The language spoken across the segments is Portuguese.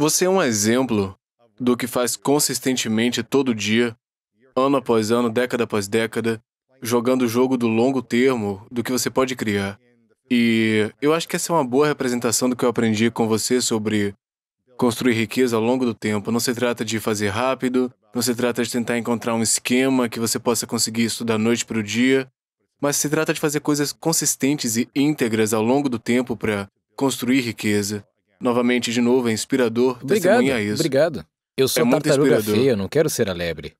Você é um exemplo do que faz consistentemente todo dia, ano após ano, década após década, jogando o jogo do longo termo do que você pode criar. E eu acho que essa é uma boa representação do que eu aprendi com você sobre construir riqueza ao longo do tempo. Não se trata de fazer rápido, não se trata de tentar encontrar um esquema que você possa conseguir isso da noite para o dia, mas se trata de fazer coisas consistentes e íntegras ao longo do tempo para construir riqueza. Novamente, de novo, é inspirador obrigado, isso. Obrigado. Eu sou é tartaruga feia, eu não quero ser a lebre.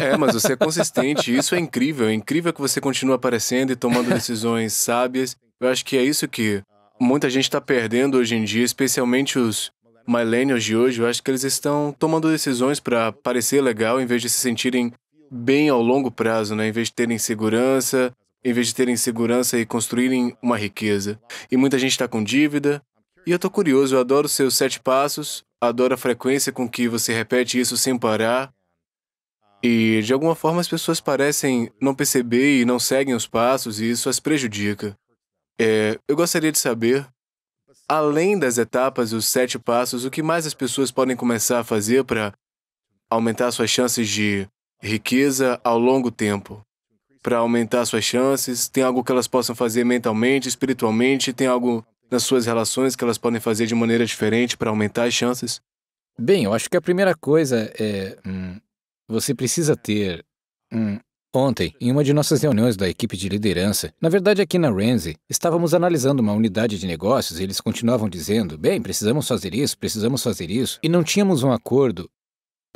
É, mas você é consistente, isso é incrível. É incrível que você continue aparecendo e tomando decisões sábias. Eu acho que é isso que muita gente está perdendo hoje em dia, especialmente os millennials de hoje. Eu acho que eles estão tomando decisões para parecer legal em vez de se sentirem bem ao longo prazo, né? Em vez de terem segurança, em vez de terem segurança e construírem uma riqueza. E muita gente está com dívida, e eu tô curioso, eu adoro seus sete passos, adoro a frequência com que você repete isso sem parar. E de alguma forma as pessoas parecem não perceber e não seguem os passos e isso as prejudica. É, eu gostaria de saber, além das etapas os sete passos, o que mais as pessoas podem começar a fazer para aumentar suas chances de riqueza ao longo tempo? Para aumentar suas chances, tem algo que elas possam fazer mentalmente, espiritualmente, tem algo nas suas relações que elas podem fazer de maneira diferente para aumentar as chances? Bem, eu acho que a primeira coisa é. Hum, você precisa ter. Hum, ontem, em uma de nossas reuniões da equipe de liderança, na verdade aqui na Renzi, estávamos analisando uma unidade de negócios e eles continuavam dizendo: bem, precisamos fazer isso, precisamos fazer isso, e não tínhamos um acordo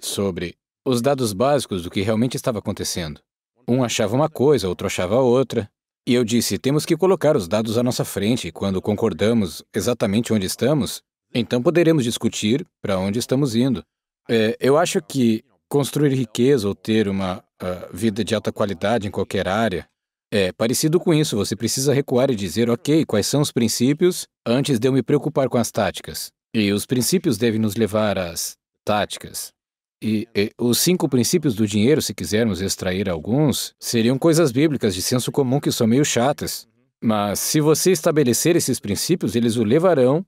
sobre os dados básicos do que realmente estava acontecendo. Um achava uma coisa, outro achava outra. E eu disse: temos que colocar os dados à nossa frente, e quando concordamos exatamente onde estamos, então poderemos discutir para onde estamos indo. É, eu acho que construir riqueza ou ter uma uh, vida de alta qualidade em qualquer área é parecido com isso. Você precisa recuar e dizer: ok, quais são os princípios antes de eu me preocupar com as táticas. E os princípios devem nos levar às táticas. E, e, os cinco princípios do dinheiro, se quisermos extrair alguns, seriam coisas bíblicas de senso comum que são meio chatas. Mas se você estabelecer esses princípios, eles o levarão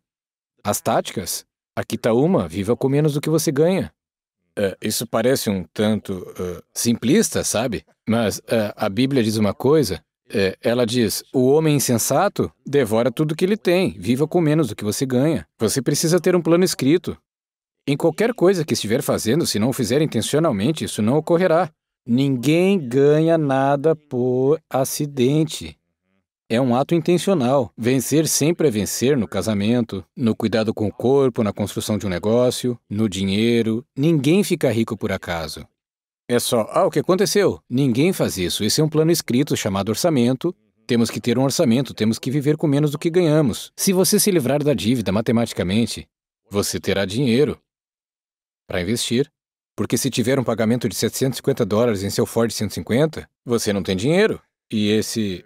às táticas. Aqui está uma, viva com menos do que você ganha. Uh, isso parece um tanto uh, simplista, sabe? Mas uh, a Bíblia diz uma coisa. É, ela diz: o homem insensato devora tudo que ele tem, viva com menos do que você ganha. Você precisa ter um plano escrito. Em qualquer coisa que estiver fazendo, se não o fizer intencionalmente, isso não ocorrerá. Ninguém ganha nada por acidente. É um ato intencional. Vencer sempre é vencer no casamento, no cuidado com o corpo, na construção de um negócio, no dinheiro. Ninguém fica rico por acaso. É só, ah, o que aconteceu? Ninguém faz isso. Esse é um plano escrito chamado orçamento. Temos que ter um orçamento, temos que viver com menos do que ganhamos. Se você se livrar da dívida matematicamente, você terá dinheiro para investir, porque se tiver um pagamento de 750 dólares em seu Ford 150, você não tem dinheiro. E esse.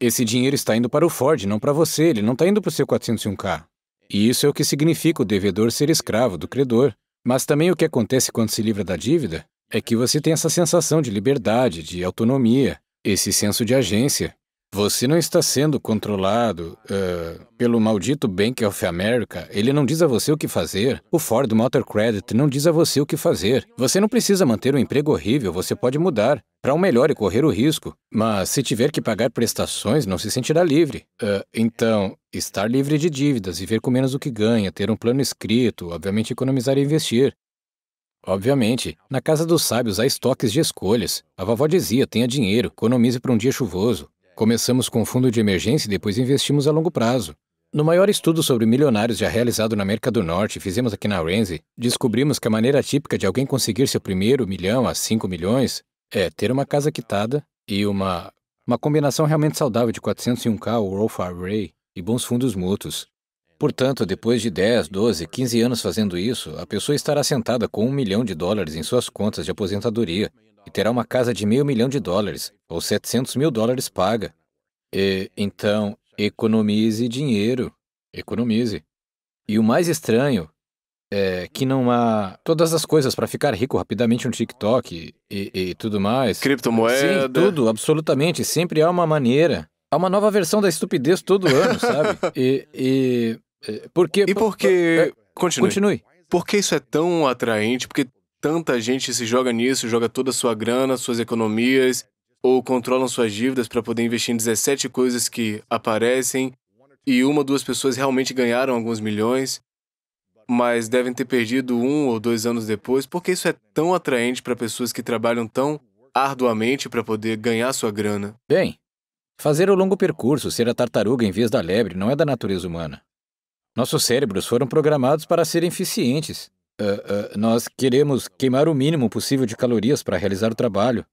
Esse dinheiro está indo para o Ford, não para você, ele não está indo para o seu 401k. E isso é o que significa o devedor ser escravo do credor. Mas também o que acontece quando se livra da dívida é que você tem essa sensação de liberdade, de autonomia, esse senso de agência. Você não está sendo controlado uh, pelo maldito Bank of America. Ele não diz a você o que fazer. O Ford Motor Credit não diz a você o que fazer. Você não precisa manter um emprego horrível, você pode mudar para o um melhor e correr o risco. Mas se tiver que pagar prestações, não se sentirá livre. Uh, então, estar livre de dívidas, viver com menos do que ganha, ter um plano escrito, obviamente economizar e investir. Obviamente, na casa dos sábios há estoques de escolhas. A vovó dizia: tenha dinheiro, economize para um dia chuvoso. Começamos com fundo de emergência e depois investimos a longo prazo. No maior estudo sobre milionários já realizado na América do Norte, fizemos aqui na Renzi, descobrimos que a maneira típica de alguém conseguir seu primeiro milhão a 5 milhões é ter uma casa quitada e uma, uma combinação realmente saudável de 401k ou Roth IRA e bons fundos mútuos. Portanto, depois de 10, 12, 15 anos fazendo isso, a pessoa estará sentada com um milhão de dólares em suas contas de aposentadoria, e terá uma casa de meio milhão de dólares, ou 700 mil dólares paga. E, então, economize dinheiro. Economize. E o mais estranho é que não há todas as coisas para ficar rico rapidamente no TikTok e, e, e tudo mais. Criptomoeda. Sim, tudo, absolutamente. Sempre há uma maneira. Há uma nova versão da estupidez todo ano, sabe? E, e, é, e porque... E porque... É, continue. Continue. Por que isso é tão atraente? Porque tanta gente se joga nisso, joga toda a sua grana, suas economias, ou controlam suas dívidas para poder investir em 17 coisas que aparecem e uma ou duas pessoas realmente ganharam alguns milhões, mas devem ter perdido um ou dois anos depois, porque isso é tão atraente para pessoas que trabalham tão arduamente para poder ganhar sua grana. Bem, fazer o longo percurso, ser a tartaruga em vez da lebre, não é da natureza humana. Nossos cérebros foram programados para serem eficientes uh, nós queremos queimar o mínimo possível de calorias para realizar o trabalho,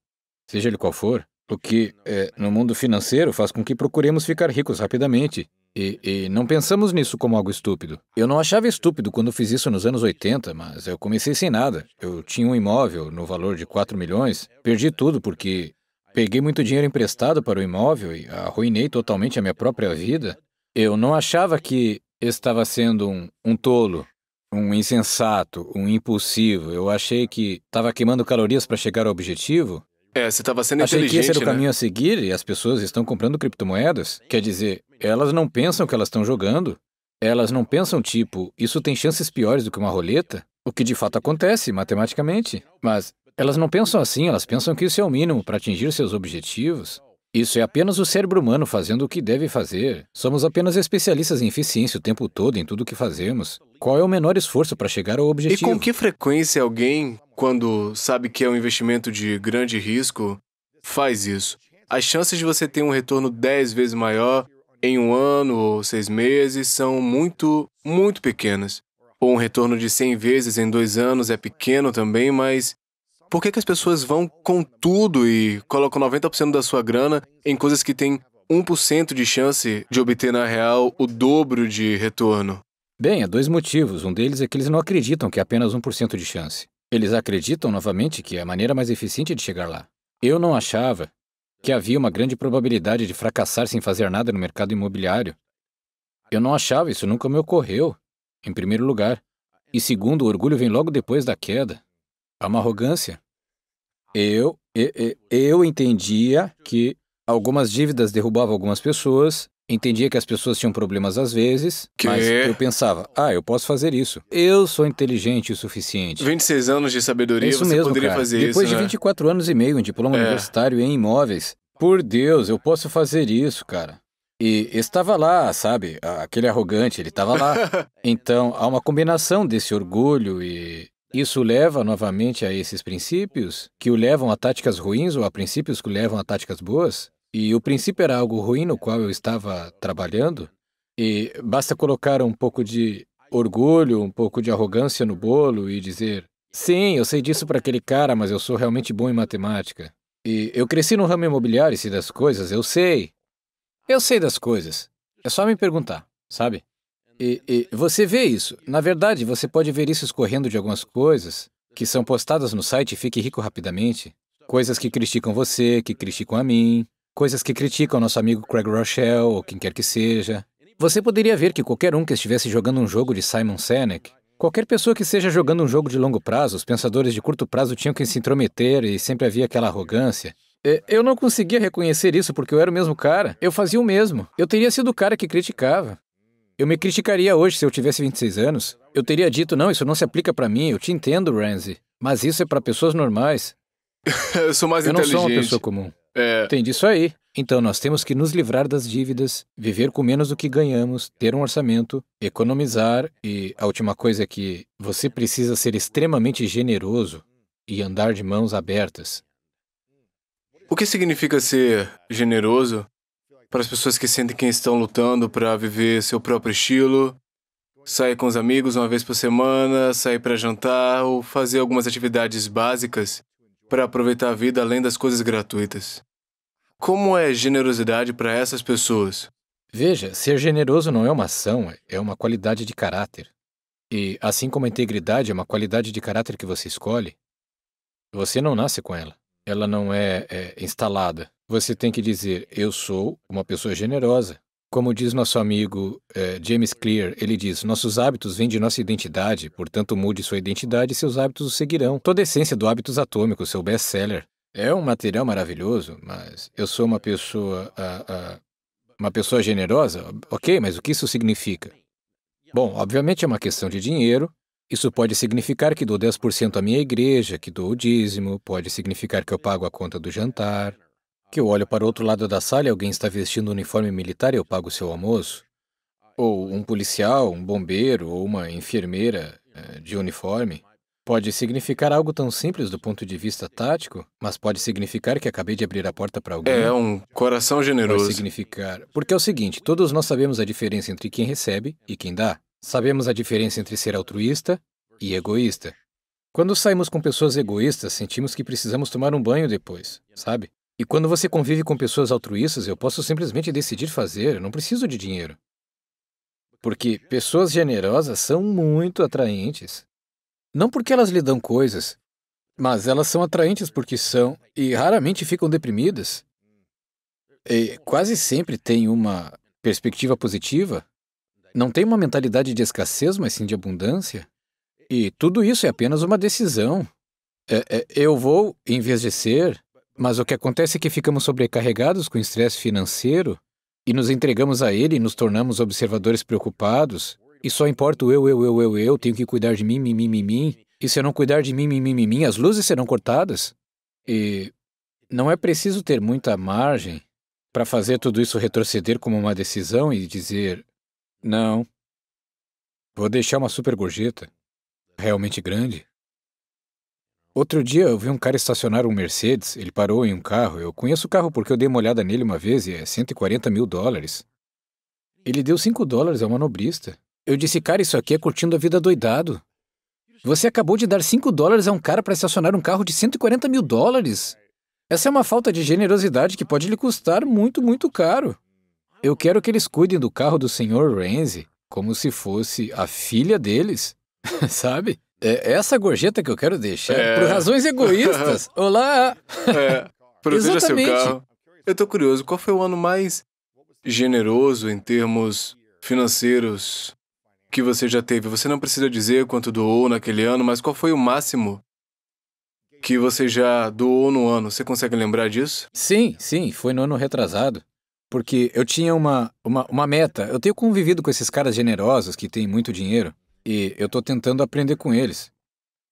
seja ele qual for, o que, uh, no mundo financeiro, faz com que procuremos ficar ricos rapidamente. E, e, não pensamos nisso como algo estúpido. Eu não achava estúpido quando fiz isso nos anos 80, mas eu comecei sem nada. Eu tinha um imóvel no valor de 4 milhões, perdi tudo porque peguei muito dinheiro emprestado para o imóvel e arruinei totalmente a minha própria vida. Eu não achava que estava sendo um, um tolo um insensato, um impulsivo. Eu achei que estava queimando calorias para chegar ao objetivo. É, você estava sendo achei inteligente, Achei que esse era o né? caminho a seguir e as pessoas estão comprando criptomoedas. Quer dizer, elas não pensam que elas estão jogando. Elas não pensam, tipo, isso tem chances piores do que uma roleta, o que de fato acontece matematicamente. Mas elas não pensam assim, elas pensam que isso é o mínimo para atingir seus objetivos. Isso é apenas o cérebro humano fazendo o que deve fazer. Somos apenas especialistas em eficiência o tempo todo em tudo o que fazemos. Qual é o menor esforço para chegar ao objetivo? E com que frequência alguém, quando sabe que é um investimento de grande risco, faz isso? As chances de você ter um retorno 10 vezes maior em um ano ou seis meses são muito, muito pequenas. Ou um retorno de 100 vezes em dois anos é pequeno também, mas por que, que as pessoas vão com tudo e colocam 90% da sua grana em coisas que têm 1% de chance de obter, na real, o dobro de retorno? Bem, há dois motivos. Um deles é que eles não acreditam que é apenas 1% de chance. Eles acreditam, novamente, que é a maneira mais eficiente de chegar lá. Eu não achava que havia uma grande probabilidade de fracassar sem fazer nada no mercado imobiliário. Eu não achava, isso nunca me ocorreu, em primeiro lugar. E segundo, o orgulho vem logo depois da queda. Há é uma arrogância. Eu, eu, eu entendia que algumas dívidas derrubavam algumas pessoas, entendia que as pessoas tinham problemas às vezes, que? mas eu pensava, ah, eu posso fazer isso. Eu sou inteligente o suficiente. 26 anos de sabedoria, é isso você mesmo, poderia cara. fazer Depois isso, de 24 né? anos e meio em diploma é. universitário em imóveis, por Deus, eu posso fazer isso, cara. E estava lá, sabe? Aquele arrogante, ele estava lá. então, há uma combinação desse orgulho e isso leva novamente a esses princípios, que o levam a táticas ruins ou a princípios que o levam a táticas boas. E o princípio era algo ruim no qual eu estava trabalhando. E basta colocar um pouco de orgulho, um pouco de arrogância no bolo e dizer: sim, eu sei disso para aquele cara, mas eu sou realmente bom em matemática. E eu cresci no ramo imobiliário e se das coisas, eu sei. Eu sei das coisas. É só me perguntar, sabe? E, e, você vê isso. Na verdade, você pode ver isso escorrendo de algumas coisas que são postadas no site Fique Rico Rapidamente. Coisas que criticam você, que criticam a mim, coisas que criticam nosso amigo Craig Rochelle ou quem quer que seja. Você poderia ver que qualquer um que estivesse jogando um jogo de Simon Sinek, qualquer pessoa que esteja jogando um jogo de longo prazo, os pensadores de curto prazo tinham que se intrometer e sempre havia aquela arrogância. Eu não conseguia reconhecer isso porque eu era o mesmo cara. Eu fazia o mesmo. Eu teria sido o cara que criticava. Eu me criticaria hoje se eu tivesse 26 anos. Eu teria dito, não, isso não se aplica para mim, eu te entendo, Ramsey. Mas isso é para pessoas normais. eu sou mais eu inteligente. Eu não sou uma pessoa comum. É... Tem disso aí. Então nós temos que nos livrar das dívidas, viver com menos do que ganhamos, ter um orçamento, economizar e a última coisa é que você precisa ser extremamente generoso e andar de mãos abertas. O que significa ser generoso? para as pessoas que sentem que estão lutando para viver seu próprio estilo, sair com os amigos uma vez por semana, sair para jantar ou fazer algumas atividades básicas para aproveitar a vida além das coisas gratuitas. Como é generosidade para essas pessoas? Veja, ser generoso não é uma ação, é uma qualidade de caráter. E assim como a integridade é uma qualidade de caráter que você escolhe, você não nasce com ela ela não é, é instalada. Você tem que dizer, eu sou uma pessoa generosa. Como diz nosso amigo é, James Clear, ele diz: Nossos hábitos vêm de nossa identidade, portanto, mude sua identidade e seus hábitos o seguirão. Toda a essência do Hábitos Atômicos, seu best-seller. É um material maravilhoso, mas eu sou uma pessoa. uma pessoa generosa? Ok, mas o que isso significa? Bom, obviamente é uma questão de dinheiro, isso pode significar que dou 10% à minha igreja, que dou o dízimo, pode significar que eu pago a conta do jantar, que eu olho para o outro lado da sala e alguém está vestindo um uniforme militar e eu pago o seu almoço, ou um policial, um bombeiro ou uma enfermeira eh, de uniforme. Pode significar algo tão simples do ponto de vista tático, mas pode significar que acabei de abrir a porta para alguém. É, um coração generoso. Pode significar. Porque é o seguinte: todos nós sabemos a diferença entre quem recebe e quem dá. Sabemos a diferença entre ser altruísta e egoísta. Quando saímos com pessoas egoístas, sentimos que precisamos tomar um banho depois, sabe? E quando você convive com pessoas altruístas, eu posso simplesmente decidir fazer, eu não preciso de dinheiro. Porque pessoas generosas são muito atraentes. Não porque elas lhe dão coisas, mas elas são atraentes porque são e raramente ficam deprimidas. E quase sempre tem uma perspectiva positiva não tem uma mentalidade de escassez, mas sim de abundância. E tudo isso é apenas uma decisão. É, é, eu vou ser, mas o que acontece é que ficamos sobrecarregados com estresse financeiro e nos entregamos a ele e nos tornamos observadores preocupados. E só importa o eu, eu, eu, eu, eu, tenho que cuidar de mim, mim, mim, mim, mim. E se eu não cuidar de mim, mim, mim, mim, mim, as luzes serão cortadas. E não é preciso ter muita margem para fazer tudo isso retroceder como uma decisão e dizer: não. Vou deixar uma super gorjeta. Realmente grande. Outro dia eu vi um cara estacionar um Mercedes, ele parou em um carro. Eu conheço o carro porque eu dei uma olhada nele uma vez e é 140 mil dólares. Ele deu 5 dólares ao manobrista. Eu disse, cara, isso aqui é curtindo a vida doidado. Você acabou de dar 5 dólares a um cara para estacionar um carro de 140 mil dólares? Essa é uma falta de generosidade que pode lhe custar muito, muito caro. Eu quero que eles cuidem do carro do Sr. Renzi como se fosse a filha deles, sabe? É essa gorjeta que eu quero deixar, é. por razões egoístas. Olá! É, proteja seu carro. Eu tô curioso, qual foi o ano mais generoso em termos financeiros que você já teve? Você não precisa dizer quanto doou naquele ano, mas qual foi o máximo que você já doou no ano? Você consegue lembrar disso? Sim, sim, foi no ano retrasado porque eu tinha uma, uma, uma meta. Eu tenho convivido com esses caras generosos que têm muito dinheiro e eu estou tentando aprender com eles.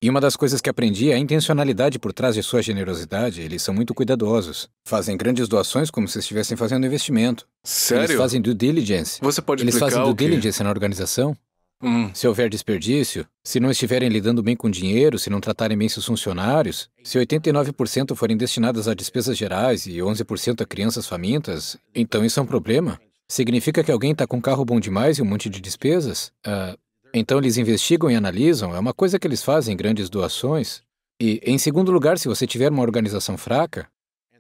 E uma das coisas que aprendi é a intencionalidade por trás de sua generosidade. Eles são muito cuidadosos. Fazem grandes doações como se estivessem fazendo investimento. Sério? Eles fazem due diligence. Você pode Eles fazem due diligence na organização. Hum, se houver desperdício, se não estiverem lidando bem com dinheiro, se não tratarem bem seus funcionários, se 89% forem destinadas a despesas gerais e 11% a crianças famintas, então isso é um problema. Significa que alguém está com um carro bom demais e um monte de despesas? Ah, então eles investigam e analisam, é uma coisa que eles fazem, grandes doações. E, em segundo lugar, se você tiver uma organização fraca,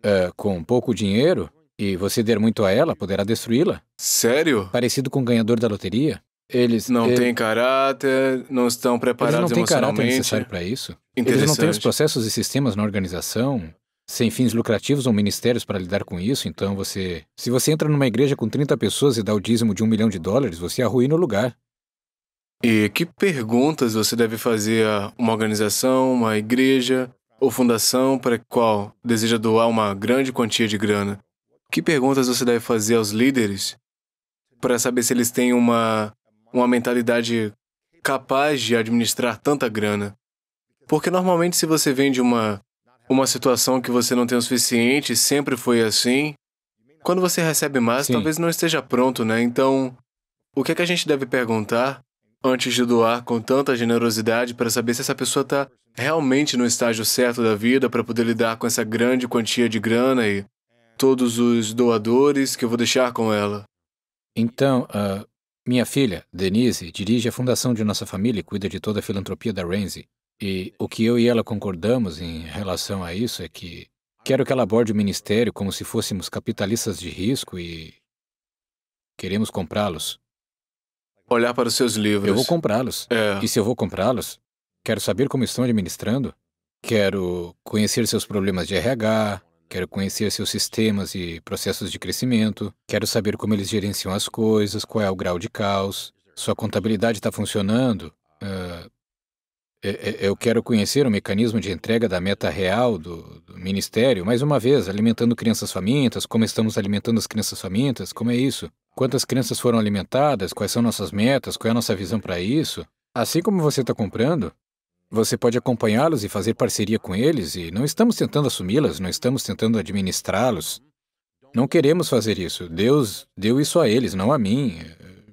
ah, com pouco dinheiro, e você der muito a ela, poderá destruí-la. Sério? Parecido com o ganhador da loteria. Eles não ele... têm caráter, não estão preparados eles não têm caráter necessário para isso. Eles não têm os processos e sistemas na organização, sem fins lucrativos ou ministérios para lidar com isso. Então você, se você entra numa igreja com 30 pessoas e dá o dízimo de um milhão de dólares, você é arruína o lugar. E que perguntas você deve fazer a uma organização, uma igreja ou fundação para a qual deseja doar uma grande quantia de grana? Que perguntas você deve fazer aos líderes para saber se eles têm uma uma mentalidade capaz de administrar tanta grana. Porque normalmente se você vem de uma uma situação que você não tem o suficiente, sempre foi assim, quando você recebe mais, Sim. talvez não esteja pronto, né? Então, o que é que a gente deve perguntar antes de doar com tanta generosidade para saber se essa pessoa está realmente no estágio certo da vida para poder lidar com essa grande quantia de grana e todos os doadores que eu vou deixar com ela? Então, uh, minha filha, Denise, dirige a fundação de nossa família e cuida de toda a filantropia da Renzi. E o que eu e ela concordamos em relação a isso é que quero que ela aborde o ministério como se fôssemos capitalistas de risco e queremos comprá-los. Olhar para os seus livros. Eu vou comprá-los. É. E se eu vou comprá-los, quero saber como estão administrando. Quero conhecer seus problemas de RH, Quero conhecer seus sistemas e processos de crescimento. Quero saber como eles gerenciam as coisas, qual é o grau de caos. Sua contabilidade está funcionando? Uh, eu quero conhecer o mecanismo de entrega da meta real do, do, ministério, mais uma vez, alimentando crianças famintas, como estamos alimentando as crianças famintas, como é isso? Quantas crianças foram alimentadas, quais são nossas metas, qual é a nossa visão para isso? Assim como você está comprando, você pode acompanhá-los e fazer parceria com eles, e não estamos tentando assumi-las, não estamos tentando administrá-los. Não queremos fazer isso. Deus deu isso a eles, não a mim,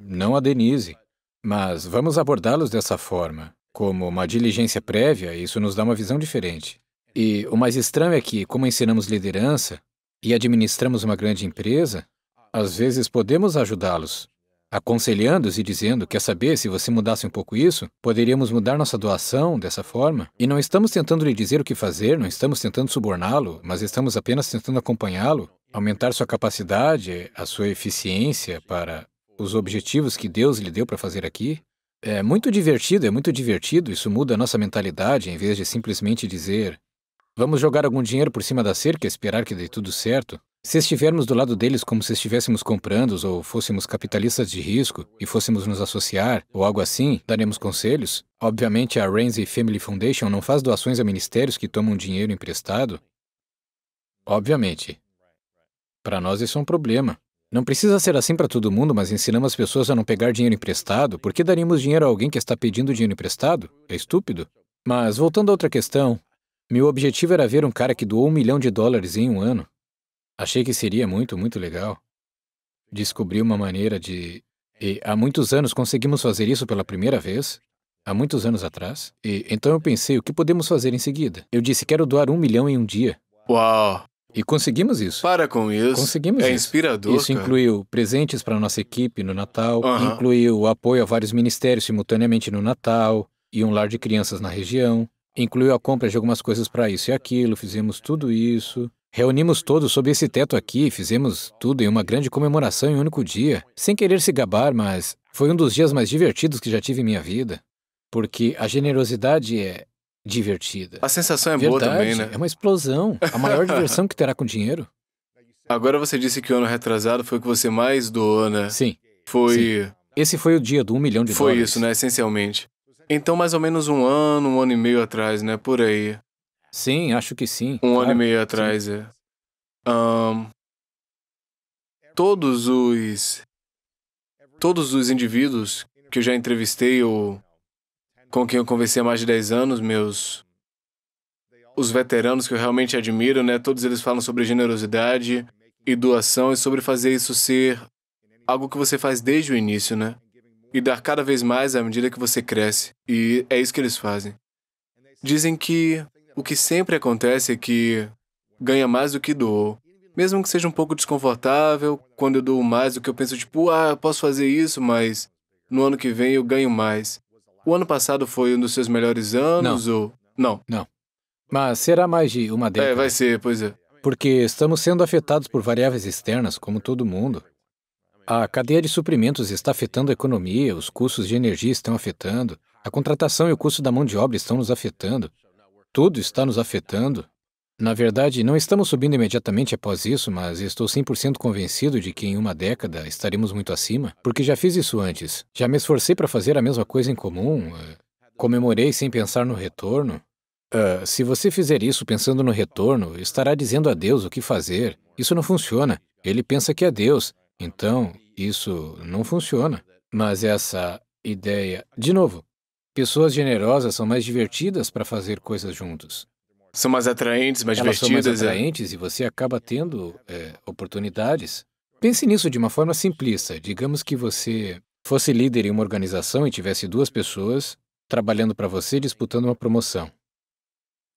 não a Denise. Mas vamos abordá-los dessa forma, como uma diligência prévia, isso nos dá uma visão diferente. E o mais estranho é que, como ensinamos liderança e administramos uma grande empresa, às vezes podemos ajudá-los, aconselhando-os e dizendo: quer saber, se você mudasse um pouco isso, poderíamos mudar nossa doação dessa forma? E não estamos tentando lhe dizer o que fazer, não estamos tentando suborná-lo, mas estamos apenas tentando acompanhá-lo, aumentar sua capacidade, a sua eficiência para os objetivos que Deus lhe deu para fazer aqui. É muito divertido, é muito divertido, isso muda a nossa mentalidade, em vez de simplesmente dizer: vamos jogar algum dinheiro por cima da cerca e esperar que dê tudo certo. Se estivermos do lado deles como se estivéssemos comprando ou fôssemos capitalistas de risco e fôssemos nos associar ou algo assim, daremos conselhos? Obviamente, a Ramsey Family Foundation não faz doações a ministérios que tomam dinheiro emprestado. Obviamente. Para nós isso é um problema. Não precisa ser assim para todo mundo, mas ensinamos as pessoas a não pegar dinheiro emprestado. Por que daríamos dinheiro a alguém que está pedindo dinheiro emprestado? É estúpido. Mas, voltando a outra questão, meu objetivo era ver um cara que doou um milhão de dólares em um ano. Achei que seria muito, muito legal. Descobri uma maneira de. E há muitos anos conseguimos fazer isso pela primeira vez, há muitos anos atrás. E então eu pensei, o que podemos fazer em seguida? Eu disse, quero doar um milhão em um dia. Uau! E conseguimos isso. Para com isso. Conseguimos é isso. é inspirador. Isso cara. incluiu presentes para nossa equipe no Natal, uhum. incluiu o apoio a vários ministérios simultaneamente no Natal e um lar de crianças na região, incluiu a compra de algumas coisas para isso e aquilo, fizemos tudo isso. Reunimos todos sob esse teto aqui, fizemos tudo em uma grande comemoração em um único dia. Sem querer se gabar, mas foi um dos dias mais divertidos que já tive em minha vida. Porque a generosidade é divertida. A sensação é Verdade, boa também, né? É uma explosão. A maior diversão que terá com dinheiro. Agora você disse que o ano retrasado foi o que você mais doou, né? Sim. Foi. Sim. Esse foi o dia do um milhão de foi dólares. Foi isso, né? Essencialmente. Então, mais ou menos um ano, um ano e meio atrás, né? Por aí. Sim, acho que sim. Um claro. ano e meio atrás, sim. é. Um, todos os. Todos os indivíduos que eu já entrevistei ou com quem eu conversei há mais de 10 anos, meus. Os veteranos que eu realmente admiro, né? Todos eles falam sobre generosidade e doação e sobre fazer isso ser algo que você faz desde o início, né? E dar cada vez mais à medida que você cresce. E é isso que eles fazem. Dizem que o que sempre acontece é que ganha mais do que doou. Mesmo que seja um pouco desconfortável, quando eu dou mais do que eu penso, tipo, ah, eu posso fazer isso, mas no ano que vem eu ganho mais. O ano passado foi um dos seus melhores anos não. ou. Não. Não. Mas será mais de uma é, década. É, vai ser, pois é. Porque estamos sendo afetados por variáveis externas, como todo mundo. A cadeia de suprimentos está afetando a economia, os custos de energia estão afetando, a contratação e o custo da mão de obra estão nos afetando tudo está nos afetando. Na verdade, não estamos subindo imediatamente após isso, mas estou 100% convencido de que em uma década estaremos muito acima, porque já fiz isso antes. Já me esforcei para fazer a mesma coisa em comum, eh, comemorei sem pensar no retorno. Uh, se você fizer isso pensando no retorno, estará dizendo a Deus o que fazer. Isso não funciona. Ele pensa que é Deus. Então, isso não funciona. Mas essa ideia. De novo, Pessoas generosas são mais divertidas para fazer coisas juntos. São mais atraentes, mais Elas divertidas. São mais é. atraentes é. e você acaba tendo é, oportunidades. Pense nisso de uma forma simplista. Digamos que você fosse líder em uma organização e tivesse duas pessoas trabalhando para você disputando uma promoção.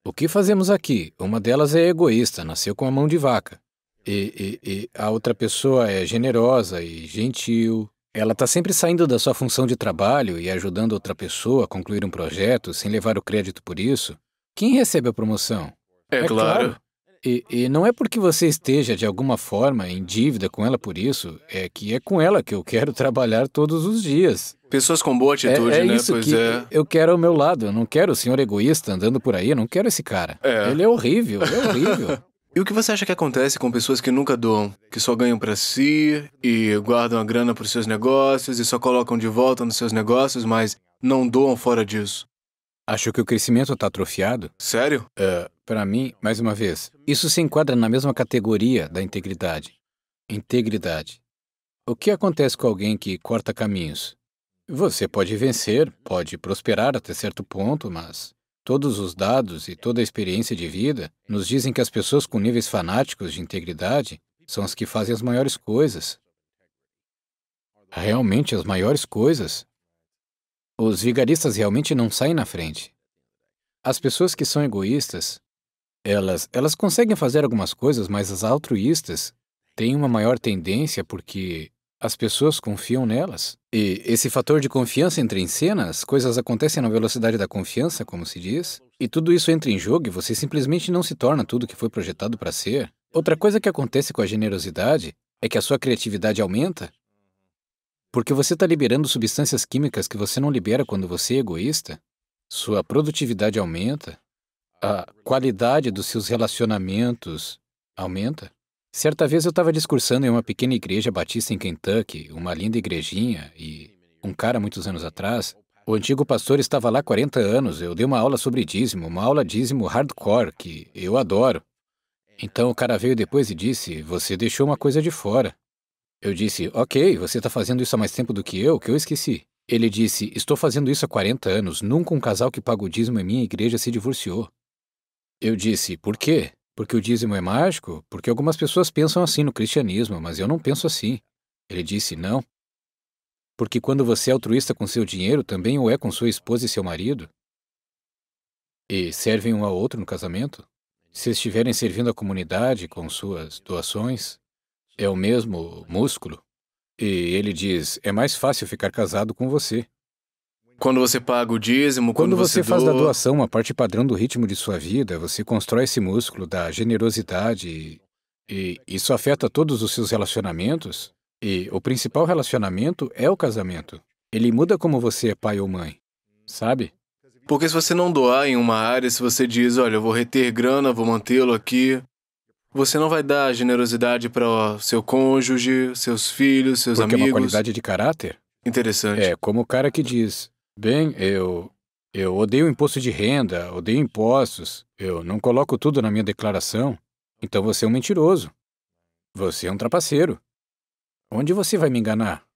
O que fazemos aqui? Uma delas é egoísta, nasceu com a mão de vaca. E, e, e a outra pessoa é generosa e gentil, ela está sempre saindo da sua função de trabalho e ajudando outra pessoa a concluir um projeto sem levar o crédito por isso. Quem recebe a promoção? É, é claro. claro. E, e, não é porque você esteja de alguma forma em dívida com ela por isso, é que é com ela que eu quero trabalhar todos os dias. Pessoas com boa é, atitude, é, é né? Isso pois que é. Eu quero ao meu lado, eu não quero o senhor egoísta andando por aí, eu não quero esse cara. É. Ele é horrível, é horrível. E o que você acha que acontece com pessoas que nunca doam, que só ganham para si e guardam a grana para os seus negócios e só colocam de volta nos seus negócios, mas não doam fora disso? Acho que o crescimento está atrofiado. Sério? É. Para mim, mais uma vez, isso se enquadra na mesma categoria da integridade. Integridade. O que acontece com alguém que corta caminhos? Você pode vencer, pode prosperar até certo ponto, mas Todos os dados e toda a experiência de vida nos dizem que as pessoas com níveis fanáticos de integridade são as que fazem as maiores coisas. Realmente as maiores coisas. Os vigaristas realmente não saem na frente. As pessoas que são egoístas, elas, elas conseguem fazer algumas coisas, mas as altruístas têm uma maior tendência porque as pessoas confiam nelas. E esse fator de confiança entra em cena, as coisas acontecem na velocidade da confiança, como se diz, e tudo isso entra em jogo e você simplesmente não se torna tudo que foi projetado para ser. Outra coisa que acontece com a generosidade é que a sua criatividade aumenta, porque você está liberando substâncias químicas que você não libera quando você é egoísta. Sua produtividade aumenta, a qualidade dos seus relacionamentos aumenta. Certa vez eu estava discursando em uma pequena igreja batista em Kentucky, uma linda igrejinha, e um cara, muitos anos atrás, o antigo pastor estava lá 40 anos, eu dei uma aula sobre dízimo, uma aula dízimo hardcore, que eu adoro. Então o cara veio depois e disse: Você deixou uma coisa de fora. Eu disse: Ok, você está fazendo isso há mais tempo do que eu, que eu esqueci. Ele disse: Estou fazendo isso há 40 anos, nunca um casal que paga o dízimo em minha igreja se divorciou. Eu disse: Por quê? Porque o dízimo é mágico? Porque algumas pessoas pensam assim no cristianismo, mas eu não penso assim. Ele disse: Não. Porque quando você é altruísta com seu dinheiro, também o é com sua esposa e seu marido? E servem um ao outro no casamento? Se estiverem servindo a comunidade com suas doações, é o mesmo músculo? E ele diz: É mais fácil ficar casado com você. Quando você paga o dízimo, quando, quando você, você faz doa... da doação a parte padrão do ritmo de sua vida, você constrói esse músculo da generosidade e, e isso afeta todos os seus relacionamentos. E o principal relacionamento é o casamento. Ele muda como você é pai ou mãe, sabe? Porque se você não doar em uma área, se você diz, olha, eu vou reter grana, vou mantê-lo aqui, você não vai dar generosidade para seu cônjuge, seus filhos, seus Porque amigos. Porque é uma qualidade de caráter. Interessante. É, como o cara que diz, Bem, eu. Eu odeio imposto de renda, odeio impostos, eu não coloco tudo na minha declaração. Então você é um mentiroso. Você é um trapaceiro. Onde você vai me enganar?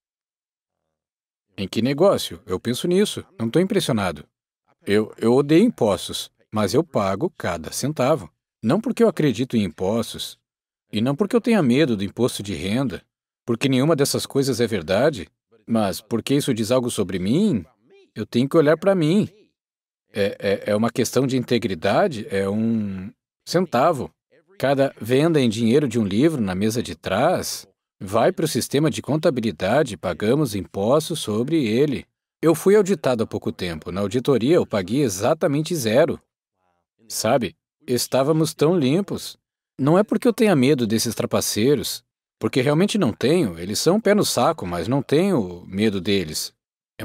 Em que negócio? Eu penso nisso, não estou impressionado. Eu, eu odeio impostos, mas eu pago cada centavo. Não porque eu acredito em impostos, e não porque eu tenha medo do imposto de renda, porque nenhuma dessas coisas é verdade, mas porque isso diz algo sobre mim eu tenho que olhar para mim. É, é, é uma questão de integridade, é um centavo. Cada venda em dinheiro de um livro na mesa de trás vai para o sistema de contabilidade, pagamos impostos sobre ele. Eu fui auditado há pouco tempo. Na auditoria, eu paguei exatamente zero. Sabe, estávamos tão limpos. Não é porque eu tenha medo desses trapaceiros, porque realmente não tenho. Eles são um pé no saco, mas não tenho medo deles.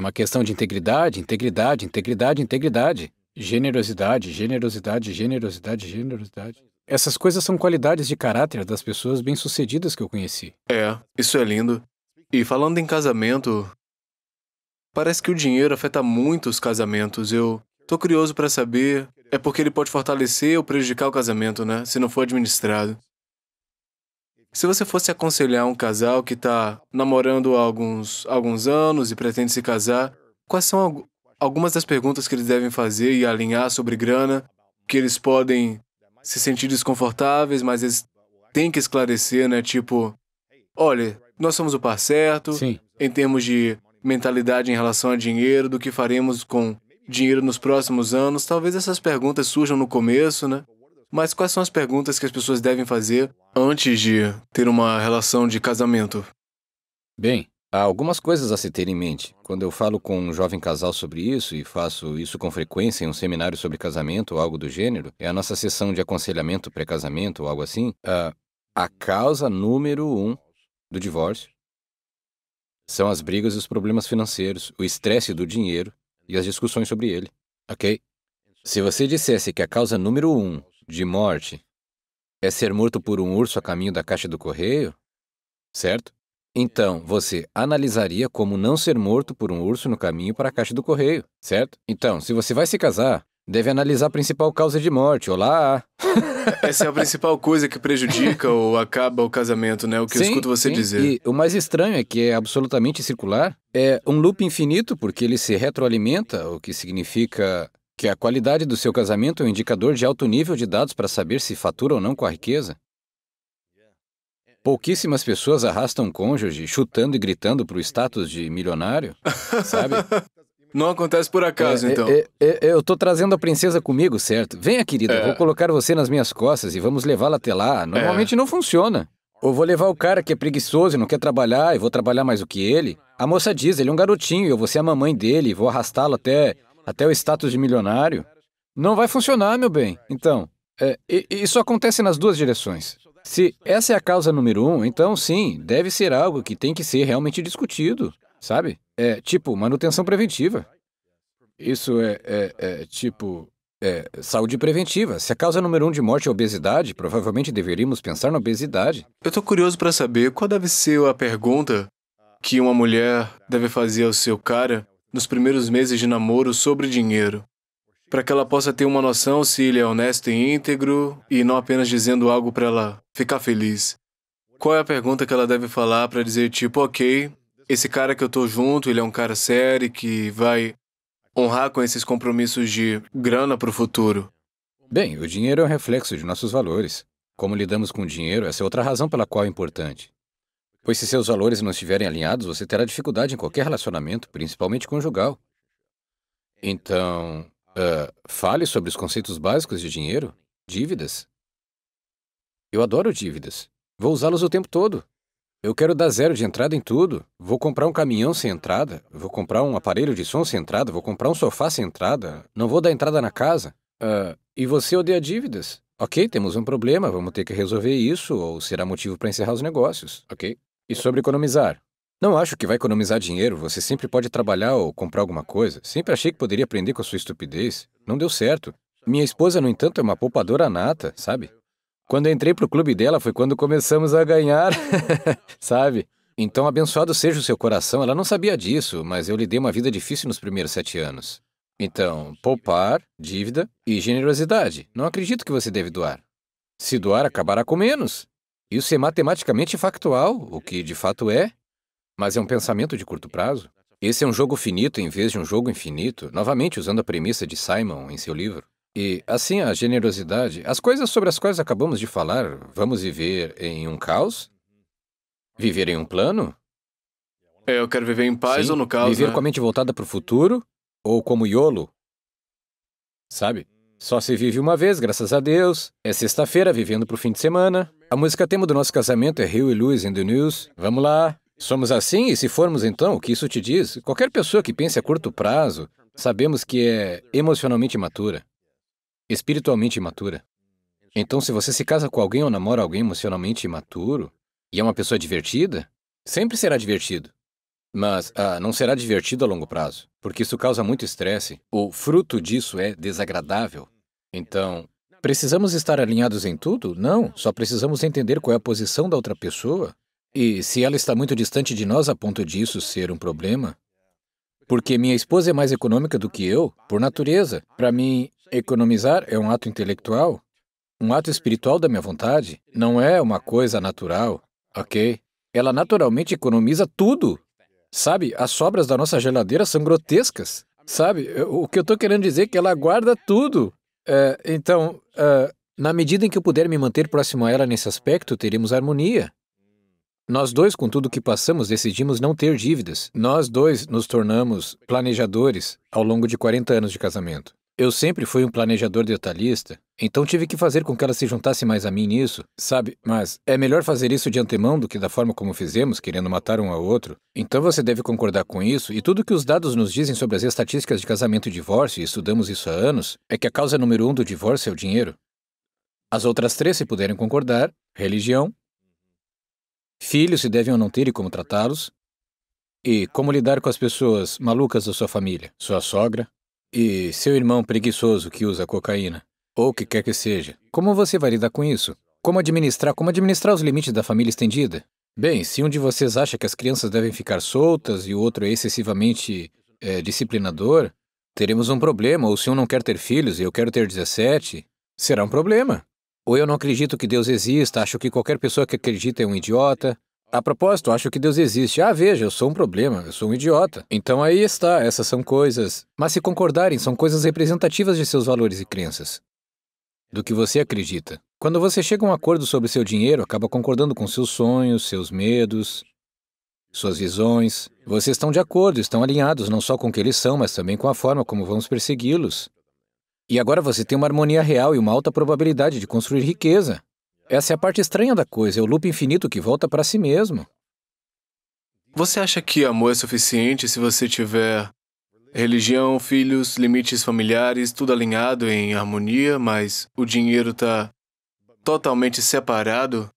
É uma questão de integridade, integridade, integridade, integridade. Generosidade, generosidade, generosidade, generosidade. Essas coisas são qualidades de caráter das pessoas bem-sucedidas que eu conheci. É, isso é lindo. E falando em casamento, parece que o dinheiro afeta muito os casamentos. Eu tô curioso para saber, é porque ele pode fortalecer ou prejudicar o casamento, né, se não for administrado. Se você fosse aconselhar um casal que está namorando há alguns, alguns anos e pretende se casar, quais são al algumas das perguntas que eles devem fazer e alinhar sobre grana, que eles podem se sentir desconfortáveis, mas eles têm que esclarecer, né? Tipo, olha, nós somos o par certo Sim. em termos de mentalidade em relação a dinheiro, do que faremos com dinheiro nos próximos anos. Talvez essas perguntas surjam no começo, né? Mas quais são as perguntas que as pessoas devem fazer antes de ter uma relação de casamento? Bem, há algumas coisas a se ter em mente. Quando eu falo com um jovem casal sobre isso, e faço isso com frequência em um seminário sobre casamento ou algo do gênero, é a nossa sessão de aconselhamento pré-casamento ou algo assim, a, a causa número um do divórcio são as brigas e os problemas financeiros, o estresse do dinheiro e as discussões sobre ele, ok? Se você dissesse que a causa número um de morte é ser morto por um urso a caminho da caixa do correio? Certo? Então, você analisaria como não ser morto por um urso no caminho para a caixa do correio, certo? Então, se você vai se casar, deve analisar a principal causa de morte. Olá! Essa é a principal coisa que prejudica ou acaba o casamento, né? O que sim, eu escuto você sim. dizer. E o mais estranho é que é absolutamente circular. É um loop infinito, porque ele se retroalimenta, o que significa que a qualidade do seu casamento é um indicador de alto nível de dados para saber se fatura ou não com a riqueza? Pouquíssimas pessoas arrastam um cônjuge chutando e gritando para o status de milionário, sabe? Não acontece por acaso, é, então. É, é, é, eu tô trazendo a princesa comigo, certo? Venha, querida, vou é. colocar você nas minhas costas e vamos levá-la até lá. É. Normalmente não funciona. Ou vou levar o cara que é preguiçoso e não quer trabalhar e vou trabalhar mais do que ele. A moça diz, ele é um garotinho, eu vou ser a mamãe dele, e vou arrastá-lo até até o status de milionário, não vai funcionar, meu bem. Então, é, isso acontece nas duas direções. Se essa é a causa número um, então sim, deve ser algo que tem que ser realmente discutido, sabe? É tipo manutenção preventiva. Isso é, é, é tipo é, saúde preventiva. Se a causa número um de morte é obesidade, provavelmente deveríamos pensar na obesidade. Eu estou curioso para saber qual deve ser a pergunta que uma mulher deve fazer ao seu cara nos primeiros meses de namoro sobre dinheiro, para que ela possa ter uma noção se ele é honesto e íntegro e não apenas dizendo algo para ela ficar feliz. Qual é a pergunta que ela deve falar para dizer tipo, OK, esse cara que eu tô junto, ele é um cara sério que vai honrar com esses compromissos de grana para o futuro. Bem, o dinheiro é um reflexo de nossos valores. Como lidamos com o dinheiro, essa é outra razão pela qual é importante. Pois se seus valores não estiverem alinhados, você terá dificuldade em qualquer relacionamento, principalmente conjugal. Então, uh, fale sobre os conceitos básicos de dinheiro, dívidas. Eu adoro dívidas. Vou usá-las o tempo todo. Eu quero dar zero de entrada em tudo. Vou comprar um caminhão sem entrada. Vou comprar um aparelho de som sem entrada. Vou comprar um sofá sem entrada. Não vou dar entrada na casa. Uh, e você odeia dívidas. Ok, temos um problema, vamos ter que resolver isso ou será motivo para encerrar os negócios, ok? E sobre economizar. Não acho que vai economizar dinheiro, você sempre pode trabalhar ou comprar alguma coisa. Sempre achei que poderia aprender com a sua estupidez. Não deu certo. Minha esposa, no entanto, é uma poupadora nata, sabe? Quando entrei pro clube dela foi quando começamos a ganhar, sabe? Então, abençoado seja o seu coração, ela não sabia disso, mas eu lhe dei uma vida difícil nos primeiros sete anos. Então, poupar, dívida e generosidade. Não acredito que você deve doar. Se doar, acabará com menos. Isso é matematicamente factual, o que de fato é, mas é um pensamento de curto prazo. Esse é um jogo finito em vez de um jogo infinito, novamente usando a premissa de Simon em seu livro. E, assim, a generosidade, as coisas sobre as quais acabamos de falar, vamos viver em um caos? Viver em um plano? É, eu quero viver em paz Sim. ou no caos? Viver né? com a mente voltada para o futuro ou como Yolo? Sabe? Só se vive uma vez, graças a Deus. É sexta-feira, vivendo para o fim de semana. A música tema do nosso casamento é Rio e Luz in the News. Vamos lá. Somos assim, e se formos então, o que isso te diz? Qualquer pessoa que pense a curto prazo, sabemos que é emocionalmente imatura, espiritualmente imatura. Então, se você se casa com alguém ou namora alguém emocionalmente imaturo, e é uma pessoa divertida, sempre será divertido. Mas ah, não será divertido a longo prazo, porque isso causa muito estresse. O fruto disso é desagradável. Então, Precisamos estar alinhados em tudo? Não, só precisamos entender qual é a posição da outra pessoa. E se ela está muito distante de nós a ponto disso ser um problema? Porque minha esposa é mais econômica do que eu, por natureza. Para mim, economizar é um ato intelectual, um ato espiritual da minha vontade. Não é uma coisa natural, ok? Ela naturalmente economiza tudo. Sabe, as sobras da nossa geladeira são grotescas. Sabe, o que eu estou querendo dizer é que ela guarda tudo. É, então, uh, na medida em que eu puder me manter próximo a ela nesse aspecto, teremos harmonia. Nós dois, com tudo que passamos, decidimos não ter dívidas. Nós dois nos tornamos planejadores ao longo de 40 anos de casamento. Eu sempre fui um planejador detalhista, então tive que fazer com que ela se juntasse mais a mim nisso, sabe? Mas é melhor fazer isso de antemão do que da forma como fizemos, querendo matar um ao outro. Então você deve concordar com isso, e tudo que os dados nos dizem sobre as estatísticas de casamento e divórcio, e estudamos isso há anos, é que a causa número um do divórcio é o dinheiro. As outras três, se puderem concordar, religião, filhos se devem ou não ter e como tratá-los, e como lidar com as pessoas malucas da sua família, sua sogra, e seu irmão preguiçoso que usa cocaína, ou o que quer que seja, como você vai lidar com isso? Como administrar, como administrar os limites da família estendida? Bem, se um de vocês acha que as crianças devem ficar soltas e o outro é excessivamente é, disciplinador, teremos um problema. Ou se um não quer ter filhos e eu quero ter 17, será um problema. Ou eu não acredito que Deus exista, acho que qualquer pessoa que acredita é um idiota. A propósito, acho que Deus existe. Ah, veja, eu sou um problema, eu sou um idiota. Então aí está, essas são coisas. Mas se concordarem, são coisas representativas de seus valores e crenças. Do que você acredita. Quando você chega a um acordo sobre seu dinheiro, acaba concordando com seus sonhos, seus medos, suas visões. Vocês estão de acordo, estão alinhados não só com o que eles são, mas também com a forma como vamos persegui-los. E agora você tem uma harmonia real e uma alta probabilidade de construir riqueza. Essa é a parte estranha da coisa, é o loop infinito que volta para si mesmo. Você acha que amor é suficiente se você tiver religião, filhos, limites familiares, tudo alinhado em harmonia, mas o dinheiro tá totalmente separado?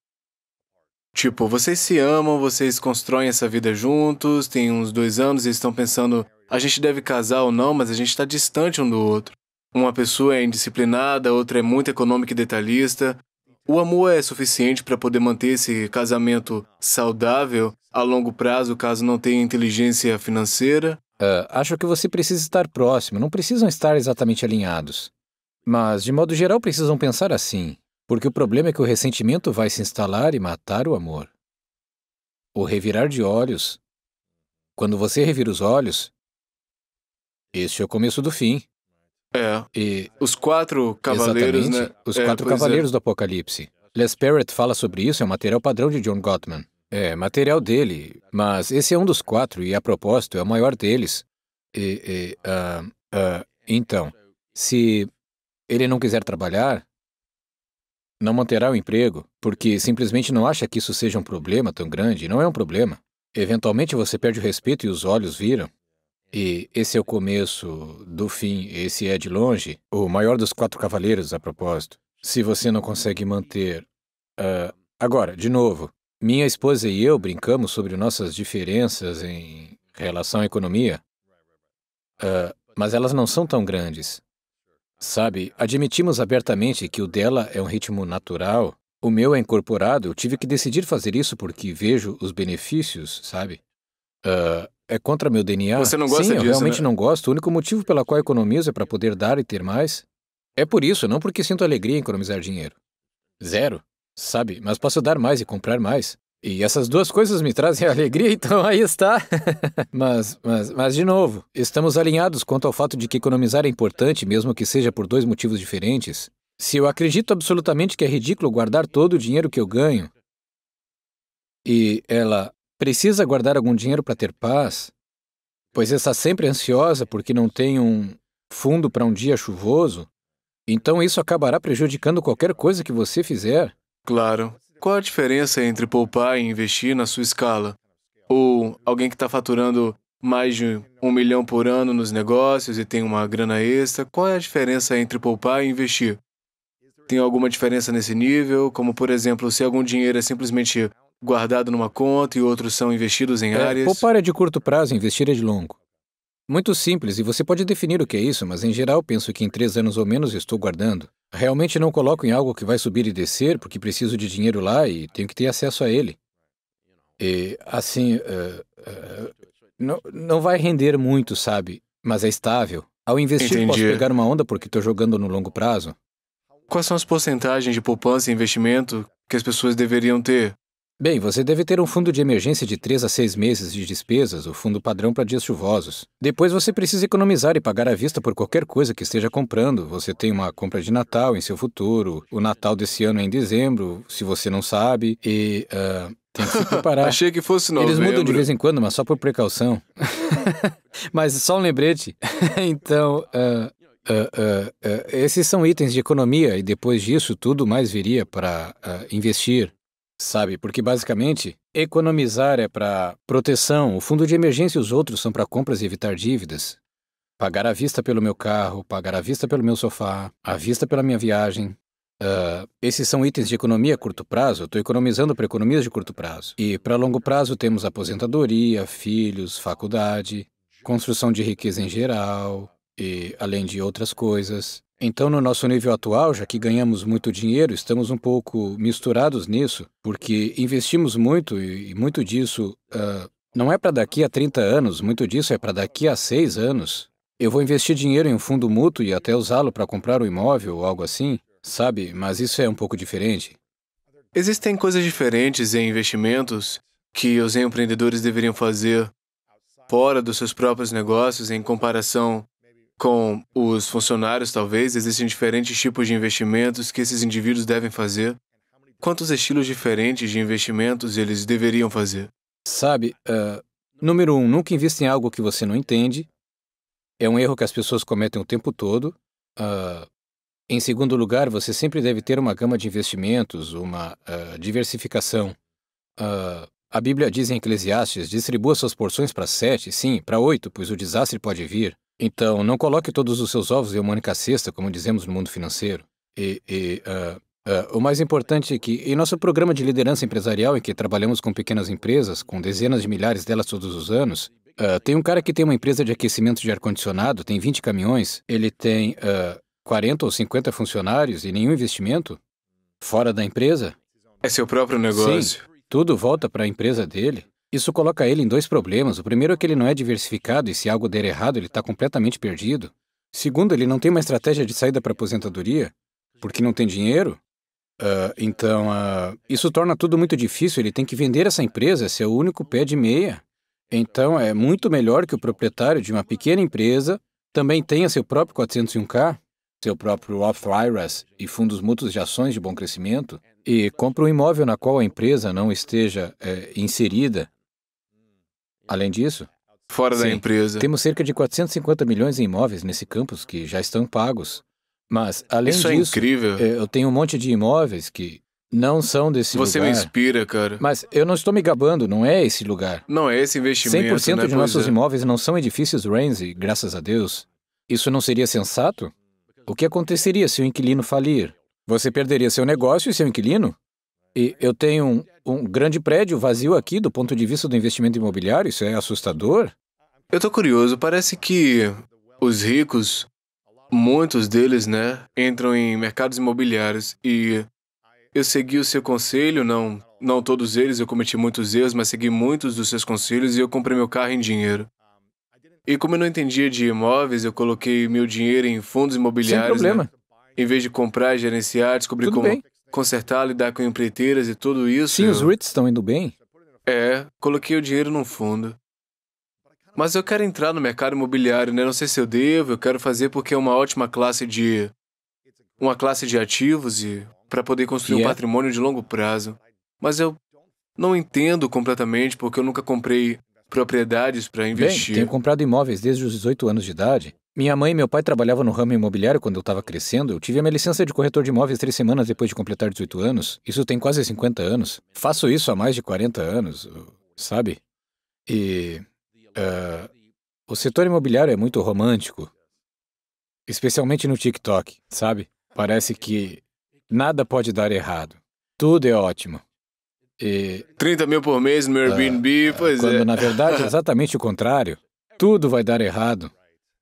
Tipo, vocês se amam, vocês constroem essa vida juntos, tem uns dois anos e estão pensando, a gente deve casar ou não, mas a gente está distante um do outro. Uma pessoa é indisciplinada, outra é muito econômica e detalhista, o amor é suficiente para poder manter esse casamento saudável a longo prazo, caso não tenha inteligência financeira? Uh, acho que você precisa estar próximo, não precisam estar exatamente alinhados. Mas, de modo geral, precisam pensar assim, porque o problema é que o ressentimento vai se instalar e matar o amor. O revirar de olhos. Quando você revira os olhos, este é o começo do fim. É. E os quatro cavaleiros, Exatamente, né? Os é, quatro é. cavaleiros é. do Apocalipse. Les Parrott fala sobre isso, é um material padrão de John Gottman. É, material dele, mas esse é um dos quatro e, a propósito, é o maior deles. E, e, uh, uh, então, se ele não quiser trabalhar, não manterá o emprego, porque simplesmente não acha que isso seja um problema tão grande, não é um problema. Eventualmente você perde o respeito e os olhos viram e esse é o começo do fim, esse é de longe, o maior dos quatro cavaleiros, a propósito, se você não consegue manter. Uh, agora, de novo, minha esposa e eu brincamos sobre nossas diferenças em relação à economia, uh, mas elas não são tão grandes. Sabe, admitimos abertamente que o dela é um ritmo natural, o meu é incorporado, tive que decidir fazer isso porque vejo os benefícios, sabe? Uh, é contra meu DNA. Você não gosta Sim, disso, eu realmente né? não gosto. O único motivo pela qual economizo é para poder dar e ter mais. É por isso, não porque sinto alegria em economizar dinheiro. Zero, sabe? Mas posso dar mais e comprar mais. E essas duas coisas me trazem alegria, então aí está. mas, mas, mas, de novo, estamos alinhados quanto ao fato de que economizar é importante, mesmo que seja por dois motivos diferentes. Se eu acredito absolutamente que é ridículo guardar todo o dinheiro que eu ganho, e ela Precisa guardar algum dinheiro para ter paz, pois está sempre ansiosa porque não tem um fundo para um dia chuvoso. Então isso acabará prejudicando qualquer coisa que você fizer. Claro. Qual a diferença entre poupar e investir na sua escala? Ou alguém que está faturando mais de um milhão por ano nos negócios e tem uma grana extra, qual é a diferença entre poupar e investir? Tem alguma diferença nesse nível? Como, por exemplo, se algum dinheiro é simplesmente guardado numa conta e outros são investidos em é, áreas. Poupar é de curto prazo, investir é de longo. Muito simples, e você pode definir o que é isso, mas em geral penso que em três anos ou menos estou guardando. Realmente não coloco em algo que vai subir e descer, porque preciso de dinheiro lá e tenho que ter acesso a ele. E, assim, uh, uh, não, não vai render muito, sabe? Mas é estável. Ao investir, Entendi. posso pegar uma onda porque estou jogando no longo prazo. Quais são as porcentagens de poupança e investimento que as pessoas deveriam ter? Bem, você deve ter um fundo de emergência de 3 a 6 meses de despesas, o fundo padrão para dias chuvosos. Depois você precisa economizar e pagar à vista por qualquer coisa que esteja comprando. Você tem uma compra de Natal em seu futuro, o Natal desse ano é em dezembro, se você não sabe, e. Uh, tem que se preparar. Achei que fosse novembro. Eles mudam de vez em quando, mas só por precaução. mas só um lembrete. então, uh, Uh, uh, uh, esses são itens de economia e depois disso tudo mais viria para investir sabe? Porque basicamente economizar é para proteção, o fundo de emergência e os outros são para compras e evitar dívidas. Pagar à vista pelo meu carro, pagar à vista pelo meu sofá, à vista pela minha viagem. Uh, esses são itens de economia a curto prazo. Estou economizando para economias de curto prazo. E para longo prazo temos aposentadoria, filhos, faculdade, construção de riqueza em geral, e além de outras coisas. Então, no nosso nível atual, já que ganhamos muito dinheiro, estamos um pouco misturados nisso, porque investimos muito e muito disso uh, não é para daqui a 30 anos, muito disso é para daqui a 6 anos. Eu vou investir dinheiro em um fundo mútuo e até usá-lo para comprar um imóvel ou algo assim, sabe? Mas isso é um pouco diferente. Existem coisas diferentes em investimentos que os empreendedores deveriam fazer fora dos seus próprios negócios em comparação com os funcionários, talvez, existem diferentes tipos de investimentos que esses indivíduos devem fazer. Quantos estilos diferentes de investimentos eles deveriam fazer? Sabe, uh, número um, nunca invista em algo que você não entende. É um erro que as pessoas cometem o tempo todo. Uh, em segundo lugar, você sempre deve ter uma gama de investimentos, uma uh, diversificação. Uh, a Bíblia diz em Eclesiastes: distribua suas porções para sete, sim, para oito, pois o desastre pode vir. Então, não coloque todos os seus ovos em uma única cesta, como dizemos no mundo financeiro. E, e uh, Uh, o mais importante é que, em nosso programa de liderança empresarial, em que trabalhamos com pequenas empresas, com dezenas de milhares delas todos os anos, uh, tem um cara que tem uma empresa de aquecimento de ar-condicionado, tem 20 caminhões, ele tem uh, 40 ou 50 funcionários e nenhum investimento fora da empresa. É seu próprio negócio. Sim. Tudo volta para a empresa dele. Isso coloca ele em dois problemas. O primeiro é que ele não é diversificado e se algo der errado, ele está completamente perdido. Segundo, ele não tem uma estratégia de saída para a aposentadoria, porque não tem dinheiro. Uh, então, uh, isso torna tudo muito difícil. Ele tem que vender essa empresa, seu único pé de meia. Então, é muito melhor que o proprietário de uma pequena empresa também tenha seu próprio 401k, seu próprio Roth IRAs e fundos mútuos de ações de bom crescimento, e compra um imóvel na qual a empresa não esteja é, inserida. Além disso, fora Sim, da empresa. Temos cerca de 450 milhões em imóveis nesse campus que já estão pagos. Mas, além Isso é disso, é incrível. eu tenho um monte de imóveis que não são desse Você lugar. Você me inspira, cara. Mas eu não estou me gabando, não é esse lugar. Não é esse investimento. 100% né? de nossos é. imóveis não são edifícios Ramsey, graças a Deus. Isso não seria sensato? O que aconteceria se o inquilino falir? Você perderia seu negócio e seu inquilino. E eu tenho um, um grande prédio vazio aqui do ponto de vista do investimento imobiliário, isso é assustador. Eu estou curioso, parece que os ricos, muitos deles, né, entram em mercados imobiliários e eu segui o seu conselho, não, não todos eles, eu cometi muitos erros, mas segui muitos dos seus conselhos e eu comprei meu carro em dinheiro. E como eu não entendia de imóveis, eu coloquei meu dinheiro em fundos imobiliários. Sem né? problema. Né? Em vez de comprar e gerenciar, descobrir tudo como bem. consertar, lidar com empreiteiras e tudo isso. Sim, os REITs estão indo bem. É, coloquei o dinheiro num fundo. Mas eu quero entrar no mercado imobiliário, né? Não sei se eu devo, eu quero fazer porque é uma ótima classe de. uma classe de ativos e. para poder construir yeah. um é? patrimônio de longo prazo. Mas eu não entendo completamente porque eu nunca comprei propriedades para investir. Bem, tenho comprado imóveis desde os 18 anos de idade. Minha mãe e meu pai trabalhavam no ramo imobiliário quando eu estava crescendo. Eu tive a minha licença de corretor de imóveis três semanas depois de completar 18 anos. Isso tem quase 50 anos. Faço isso há mais de 40 anos, uh, sabe? E. Uh, o setor imobiliário é muito romântico. Especialmente no TikTok, sabe? Parece que nada pode dar errado. Tudo é ótimo. E, 30 mil por mês no Airbnb, uh, pois quando, é. Quando na verdade é exatamente o contrário. Tudo vai dar errado.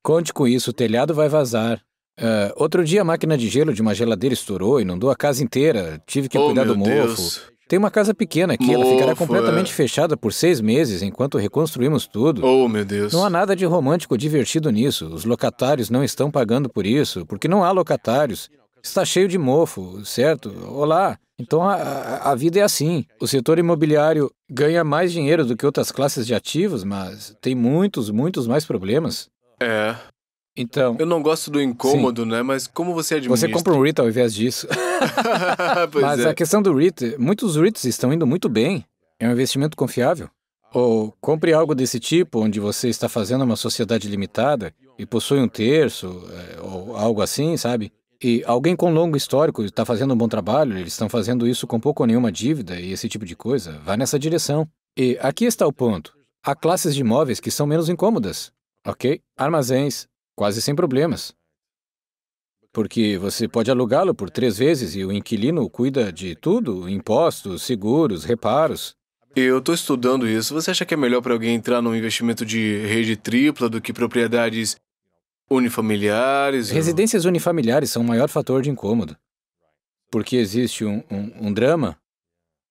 Conte com isso, o telhado vai vazar. Uh, outro dia a máquina de gelo de uma geladeira estourou, e inundou a casa inteira. Tive que oh, cuidar do mofo. Deus. Tem uma casa pequena aqui, mofo, ela ficará completamente é. fechada por seis meses enquanto reconstruímos tudo. Oh, meu Deus. Não há nada de romântico ou divertido nisso. Os locatários não estão pagando por isso, porque não há locatários. Está cheio de mofo, certo? Olá. Então a, a vida é assim. O setor imobiliário ganha mais dinheiro do que outras classes de ativos, mas tem muitos, muitos mais problemas. É. Então. Eu não gosto do incômodo, sim. né? Mas como você administra? Você compra um RIT ao invés disso. mas é. a questão do RIT, muitos RITs estão indo muito bem. É um investimento confiável. Ou compre algo desse tipo, onde você está fazendo uma sociedade limitada e possui um terço, é, ou algo assim, sabe? E alguém com longo histórico está fazendo um bom trabalho, eles estão fazendo isso com pouco ou nenhuma dívida e esse tipo de coisa, vá nessa direção. E aqui está o ponto. Há classes de imóveis que são menos incômodas ok? Armazéns, quase sem problemas. Porque você pode alugá-lo por três vezes e o inquilino cuida de tudo: impostos, seguros, reparos. Eu estou estudando isso. Você acha que é melhor para alguém entrar num investimento de rede tripla do que propriedades unifamiliares? Residências ou... unifamiliares são o maior fator de incômodo. Porque existe um, um, um drama.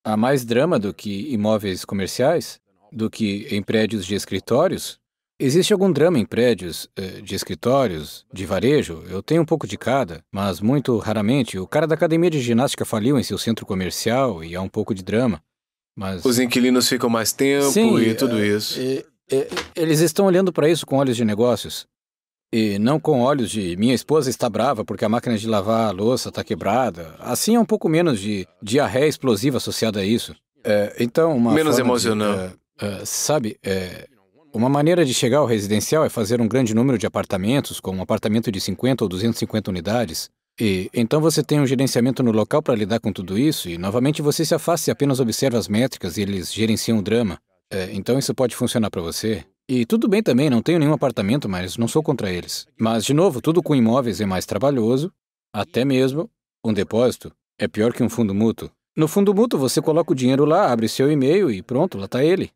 Há mais drama do que imóveis comerciais, do que em prédios de escritórios, Existe algum drama em prédios, eh, de escritórios, de varejo? Eu tenho um pouco de cada, mas muito raramente. O cara da academia de ginástica faliu em seu centro comercial e há um pouco de drama. Mas... Os inquilinos ficam mais tempo Sim, e tudo eh, isso. Eh, eles estão olhando para isso com olhos de negócios. E não com olhos de minha esposa está brava porque a máquina de lavar a louça está quebrada. Assim é um pouco menos de diarreia explosiva associada a isso. É, então, uma menos emocionante. Uh, é, é, sabe, uma maneira de chegar ao residencial é fazer um grande número de apartamentos, como um apartamento de 50 ou 250 unidades. E então você tem um gerenciamento no local para lidar com tudo isso, e novamente você se afasta e apenas observa as métricas e eles gerenciam o drama. É, então isso pode funcionar para você. E tudo bem também, não tenho nenhum apartamento, mas não sou contra eles. Mas, de novo, tudo com imóveis é mais trabalhoso, até mesmo um depósito é pior que um fundo mútuo. No fundo mútuo, você coloca o dinheiro lá, abre seu e-mail e pronto, lá está ele.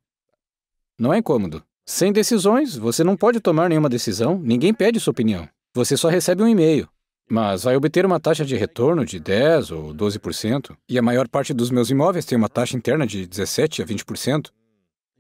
Não é incômodo. Sem decisões, você não pode tomar nenhuma decisão, ninguém pede sua opinião. Você só recebe um e-mail, mas vai obter uma taxa de retorno de 10 ou 12%, e a maior parte dos meus imóveis tem uma taxa interna de 17 a 20%,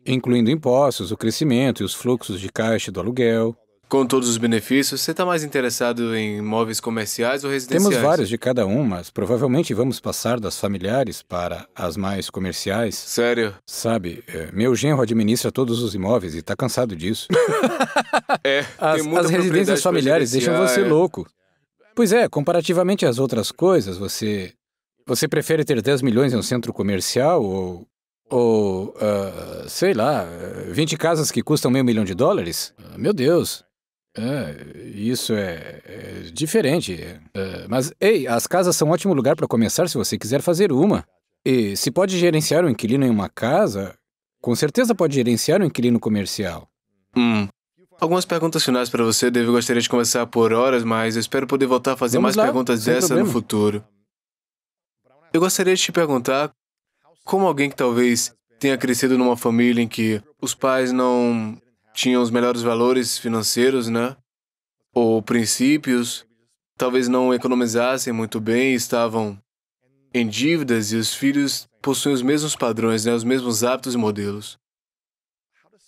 incluindo impostos, o crescimento e os fluxos de caixa do aluguel. Com todos os benefícios, você está mais interessado em imóveis comerciais ou residenciais? Temos vários de cada um, mas provavelmente vamos passar das familiares para as mais comerciais. Sério? Sabe, é, meu genro administra todos os imóveis e está cansado disso. é, as, as residências familiares deixam você é. louco. Pois é, comparativamente às outras coisas, você. Você prefere ter 10 milhões em um centro comercial ou ou, uh, sei lá, 20 casas que custam meio milhão de dólares? Ah, meu Deus, é, isso é, é diferente. É, é, mas, ei, as casas são um ótimo lugar para começar se você quiser fazer uma. E se pode gerenciar um inquilino em uma casa, com certeza pode gerenciar um inquilino comercial. Hum. Algumas perguntas finais para você, David. Gostaria de conversar por horas, mas eu espero poder voltar a fazer Vamos mais lá, perguntas dessa problema. no futuro. Eu gostaria de te perguntar como alguém que talvez tenha crescido numa família em que os pais não tinham os melhores valores financeiros, né? Ou princípios. Talvez não economizassem muito bem, estavam em dívidas e os filhos possuem os mesmos padrões, né? Os mesmos hábitos e modelos.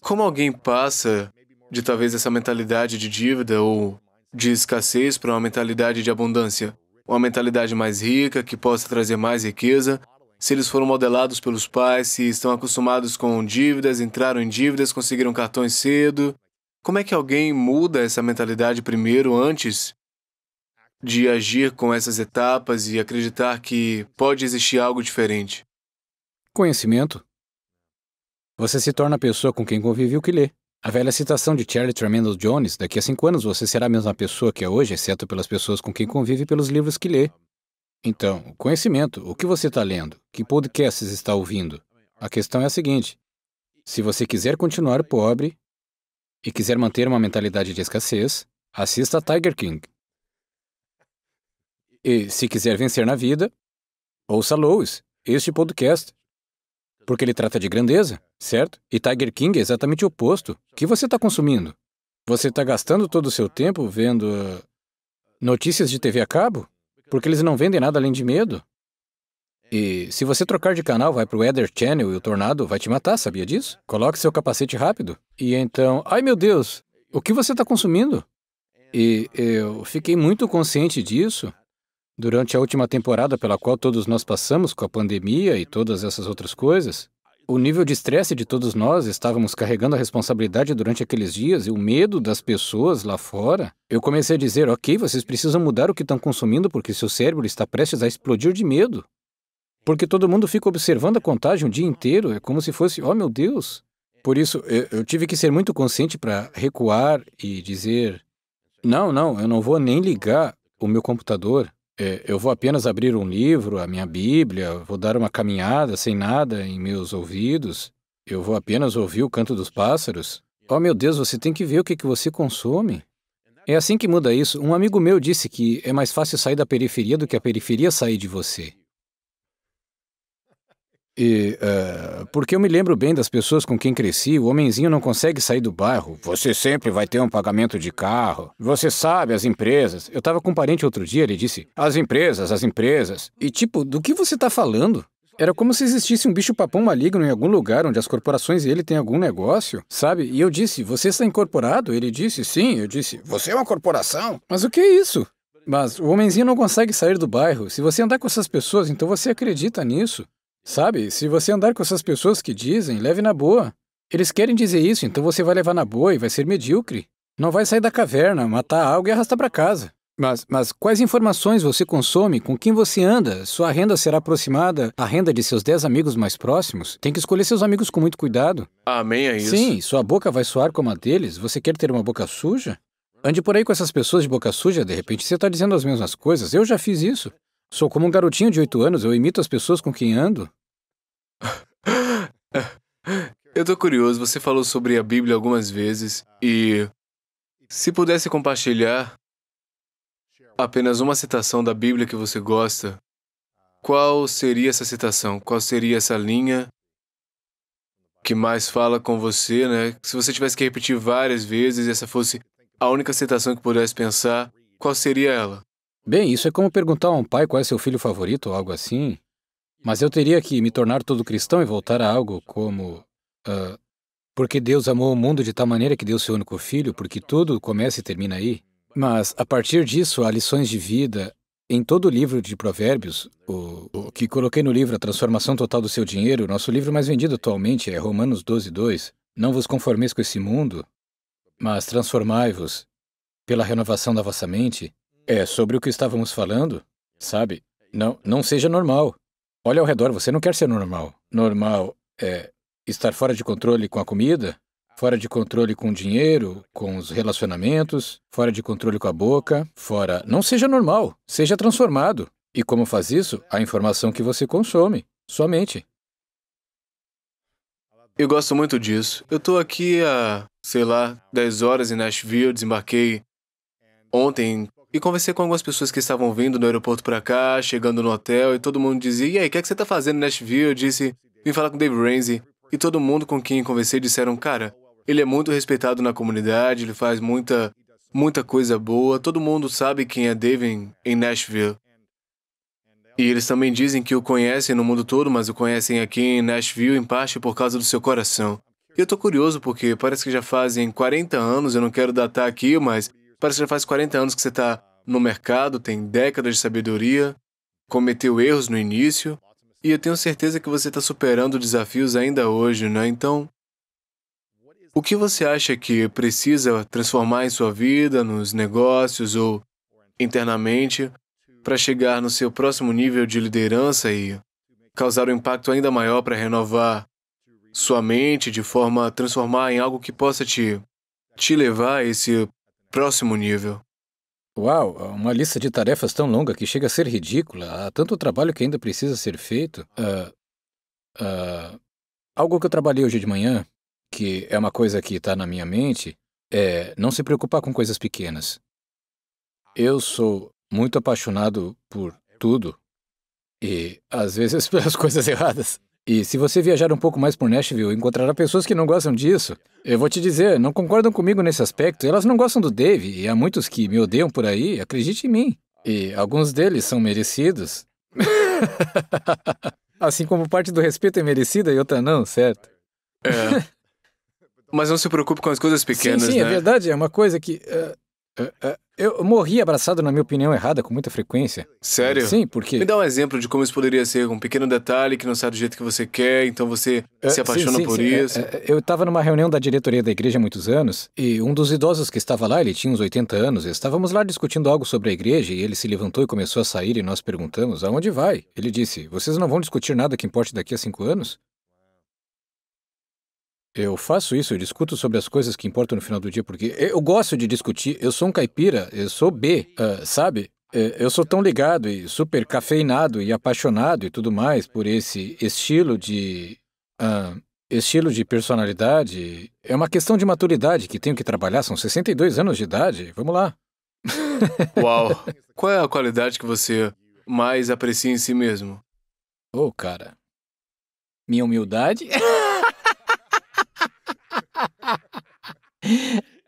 Como alguém passa de talvez essa mentalidade de dívida ou de escassez para uma mentalidade de abundância? Uma mentalidade mais rica, que possa trazer mais riqueza, se eles foram modelados pelos pais, se estão acostumados com dívidas, entraram em dívidas, conseguiram cartões cedo. Como é que alguém muda essa mentalidade primeiro, antes de agir com essas etapas e acreditar que pode existir algo diferente? Conhecimento. Você se torna a pessoa com quem convive o que lê. A velha citação de Charlie Tremendous Jones, daqui a cinco anos você será a mesma pessoa que é hoje, exceto pelas pessoas com quem convive e pelos livros que lê. Então, conhecimento, o que você está lendo? Que podcasts está ouvindo? A questão é a seguinte: se você quiser continuar pobre e quiser manter uma mentalidade de escassez, assista Tiger King. E se quiser vencer na vida, ouça Lois, este podcast. Porque ele trata de grandeza, certo? E Tiger King é exatamente o oposto. O que você está consumindo? Você está gastando todo o seu tempo vendo ah, notícias de TV a cabo? Porque eles não vendem nada além de medo. E se você trocar de canal, vai pro Weather Channel e o tornado vai te matar, sabia disso? Coloque seu capacete rápido. E então, ai meu Deus, o que você está consumindo? E eu fiquei muito consciente disso durante a última temporada pela qual todos nós passamos com a pandemia e todas essas outras coisas o nível de estresse de todos nós, estávamos carregando a responsabilidade durante aqueles dias e o medo das pessoas lá fora, eu comecei a dizer: ok, vocês precisam mudar o que estão consumindo porque seu cérebro está prestes a explodir de medo. Porque todo mundo fica observando a contagem o dia inteiro, é como se fosse: oh meu Deus. Por isso, eu tive que ser muito consciente para recuar e dizer: não, não, eu não vou nem ligar o meu computador é, eu vou apenas abrir um livro, a minha Bíblia, vou dar uma caminhada sem nada em meus ouvidos, eu vou apenas ouvir o canto dos pássaros. Oh meu Deus, você tem que ver o que, que você consome. É assim que muda isso. Um amigo meu disse que é mais fácil sair da periferia do que a periferia sair de você. E, uh, porque eu me lembro bem das pessoas com quem cresci, o homenzinho não consegue sair do bairro. Você sempre vai ter um pagamento de carro. Você sabe, as empresas. Eu estava com um parente outro dia, ele disse: as empresas, as empresas. E tipo, do que você está falando? Era como se existisse um bicho-papão maligno em algum lugar onde as corporações e ele têm algum negócio, sabe? E eu disse: você está incorporado? Ele disse: sim. Eu disse: você é uma corporação? Mas o que é isso? Mas o homenzinho não consegue sair do bairro. Se você andar com essas pessoas, então você acredita nisso. Sabe, se você andar com essas pessoas que dizem, leve na boa. Eles querem dizer isso, então você vai levar na boa e vai ser medíocre. Não vai sair da caverna, matar algo e arrastar para casa. Mas, mas quais informações você consome, com quem você anda? Sua renda será aproximada à renda de seus dez amigos mais próximos? Tem que escolher seus amigos com muito cuidado. Amém é isso. Sim, sua boca vai soar como a deles. Você quer ter uma boca suja? Ande por aí com essas pessoas de boca suja, de repente você está dizendo as mesmas coisas. Eu já fiz isso. Sou como um garotinho de oito anos, eu imito as pessoas com quem ando. Eu tô curioso, você falou sobre a Bíblia algumas vezes e. Se pudesse compartilhar apenas uma citação da Bíblia que você gosta, qual seria essa citação? Qual seria essa linha que mais fala com você, né? Se você tivesse que repetir várias vezes e essa fosse a única citação que pudesse pensar, qual seria ela? Bem, isso é como perguntar a um pai qual é seu filho favorito ou algo assim. Mas eu teria que me tornar todo cristão e voltar a algo como. Uh, porque Deus amou o mundo de tal maneira que deu seu único filho, porque tudo começa e termina aí. Mas, a partir disso, há lições de vida em todo o livro de Provérbios, o, o, que coloquei no livro A Transformação Total do Seu Dinheiro, nosso livro mais vendido atualmente é Romanos 12, 2. Não vos conformeis com esse mundo, mas transformai-vos pela renovação da vossa mente. É sobre o que estávamos falando, sabe? Não, não seja normal. Olha ao redor, você não quer ser normal. Normal é estar fora de controle com a comida, fora de controle com o dinheiro, com os relacionamentos, fora de controle com a boca, fora. Não seja normal, seja transformado. E como faz isso? A informação que você consome, somente. Eu gosto muito disso. Eu tô aqui há, sei lá, 10 horas em Nashville, desembarquei ontem e conversei com algumas pessoas que estavam vindo do aeroporto para cá, chegando no hotel, e todo mundo dizia: E aí, o que, é que você tá fazendo em Nashville? Eu disse: Vim falar com Dave Ramsey. E todo mundo com quem conversei disseram: Cara, ele é muito respeitado na comunidade, ele faz muita, muita coisa boa, todo mundo sabe quem é Dave em, Nashville. E eles também dizem que o conhecem no mundo todo, mas o conhecem aqui em Nashville em parte por causa do seu coração. E eu tô curioso porque parece que já fazem 40 anos, eu não quero datar aqui, mas Parece que já faz 40 anos que você está no mercado, tem décadas de sabedoria, cometeu erros no início, e eu tenho certeza que você está superando desafios ainda hoje, né? Então, o que você acha que precisa transformar em sua vida, nos negócios ou internamente, para chegar no seu próximo nível de liderança e causar um impacto ainda maior para renovar sua mente de forma a transformar em algo que possa te, te levar a esse próximo nível. Uau, uma lista de tarefas tão longa que chega a ser ridícula. Há tanto trabalho que ainda precisa ser feito. Uh, uh, algo que eu trabalhei hoje de manhã, que é uma coisa que está na minha mente, é não se preocupar com coisas pequenas. Eu sou muito apaixonado por tudo e, às vezes, pelas coisas erradas. E se você viajar um pouco mais por Nashville, encontrará pessoas que não gostam disso. Eu vou te dizer, não concordam comigo nesse aspecto. Elas não gostam do Dave, e há muitos que me odeiam por aí, acredite em mim. E alguns deles são merecidos. assim como parte do respeito é merecida e outra não, certo? É. Mas não se preocupe com as coisas pequenas, sim, sim, é né? Sim, é verdade, é uma coisa que... Uh, uh, uh, eu morri abraçado na minha opinião errada com muita frequência. Sério? Sim, porque. Me dá um exemplo de como isso poderia ser, um pequeno detalhe que não sai do jeito que você quer, então você é, se apaixona sim, sim, por sim. É, isso. É, é, eu estava numa reunião da diretoria da igreja há muitos anos, e um dos idosos que estava lá, ele tinha uns 80 anos, estávamos lá discutindo algo sobre a igreja, e ele se levantou e começou a sair, e nós perguntamos: aonde vai? Ele disse: Vocês não vão discutir nada que importe daqui a cinco anos? Eu faço isso, eu discuto sobre as coisas que importam no final do dia, porque eu gosto de discutir. Eu sou um caipira, eu sou B, uh, sabe? É, eu sou tão ligado e super cafeinado e apaixonado e tudo mais por esse estilo de. Uh, estilo de personalidade. É uma questão de maturidade que tenho que trabalhar, são 62 anos de idade. Vamos lá. Uau! Qual é a qualidade que você mais aprecia em si mesmo? Ô, oh, cara. Minha humildade?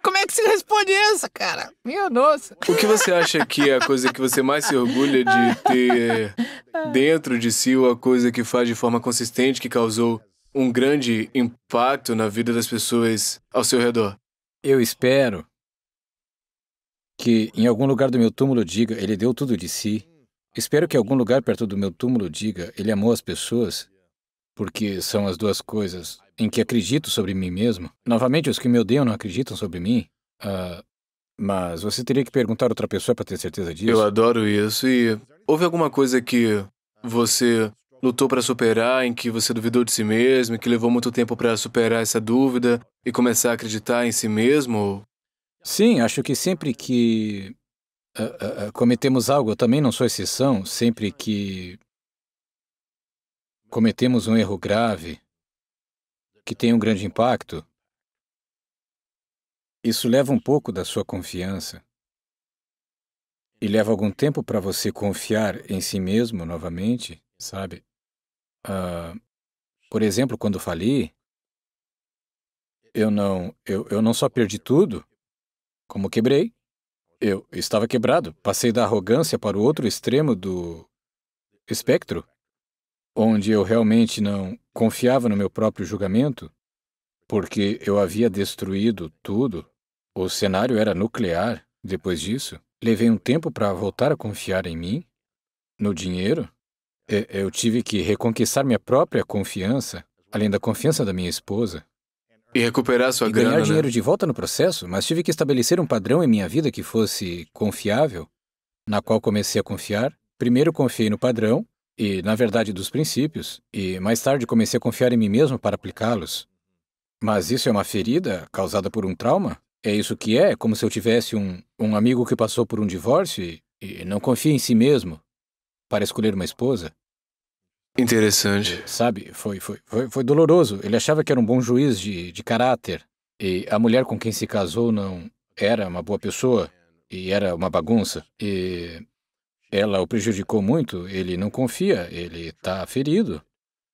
Como é que se responde essa, cara? Minha nossa. O que você acha que é a coisa que você mais se orgulha de ter dentro de si ou a coisa que faz de forma consistente que causou um grande impacto na vida das pessoas ao seu redor? Eu espero que em algum lugar do meu túmulo diga ele deu tudo de si. Espero que em algum lugar perto do meu túmulo diga ele amou as pessoas, porque são as duas coisas em que acredito sobre mim mesmo. Novamente, os que me odeiam não acreditam sobre mim. Uh, mas você teria que perguntar outra pessoa para ter certeza disso. Eu adoro isso. E houve alguma coisa que você lutou para superar, em que você duvidou de si mesmo, que levou muito tempo para superar essa dúvida e começar a acreditar em si mesmo? Sim, acho que sempre que uh, uh, cometemos algo, eu também não sou exceção, sempre que cometemos um erro grave, que tem um grande impacto, isso leva um pouco da sua confiança e leva algum tempo para você confiar em si mesmo novamente, sabe? Uh, por exemplo, quando fali, eu não, eu, eu não só perdi tudo, como quebrei. Eu estava quebrado, passei da arrogância para o outro extremo do espectro, onde eu realmente não confiava no meu próprio julgamento, porque eu havia destruído tudo, o cenário era nuclear depois disso. Levei um tempo para voltar a confiar em mim, no dinheiro. Eu tive que reconquistar minha própria confiança, além da confiança da minha esposa. E recuperar sua e ganhar né? dinheiro né? de volta no processo, mas tive que estabelecer um padrão em minha vida que fosse confiável, na qual comecei a confiar. Primeiro confiei no padrão, e na verdade dos princípios, e mais tarde comecei a confiar em mim mesmo para aplicá-los. Mas isso é uma ferida causada por um trauma? É isso que é, como se eu tivesse um, um amigo que passou por um divórcio e, e não confia em si mesmo para escolher uma esposa? Interessante. É, sabe, foi, foi, foi, foi doloroso. Ele achava que era um bom juiz de, de caráter. E a mulher com quem se casou não era uma boa pessoa e era uma bagunça. E ela o prejudicou muito, ele não confia, ele está ferido.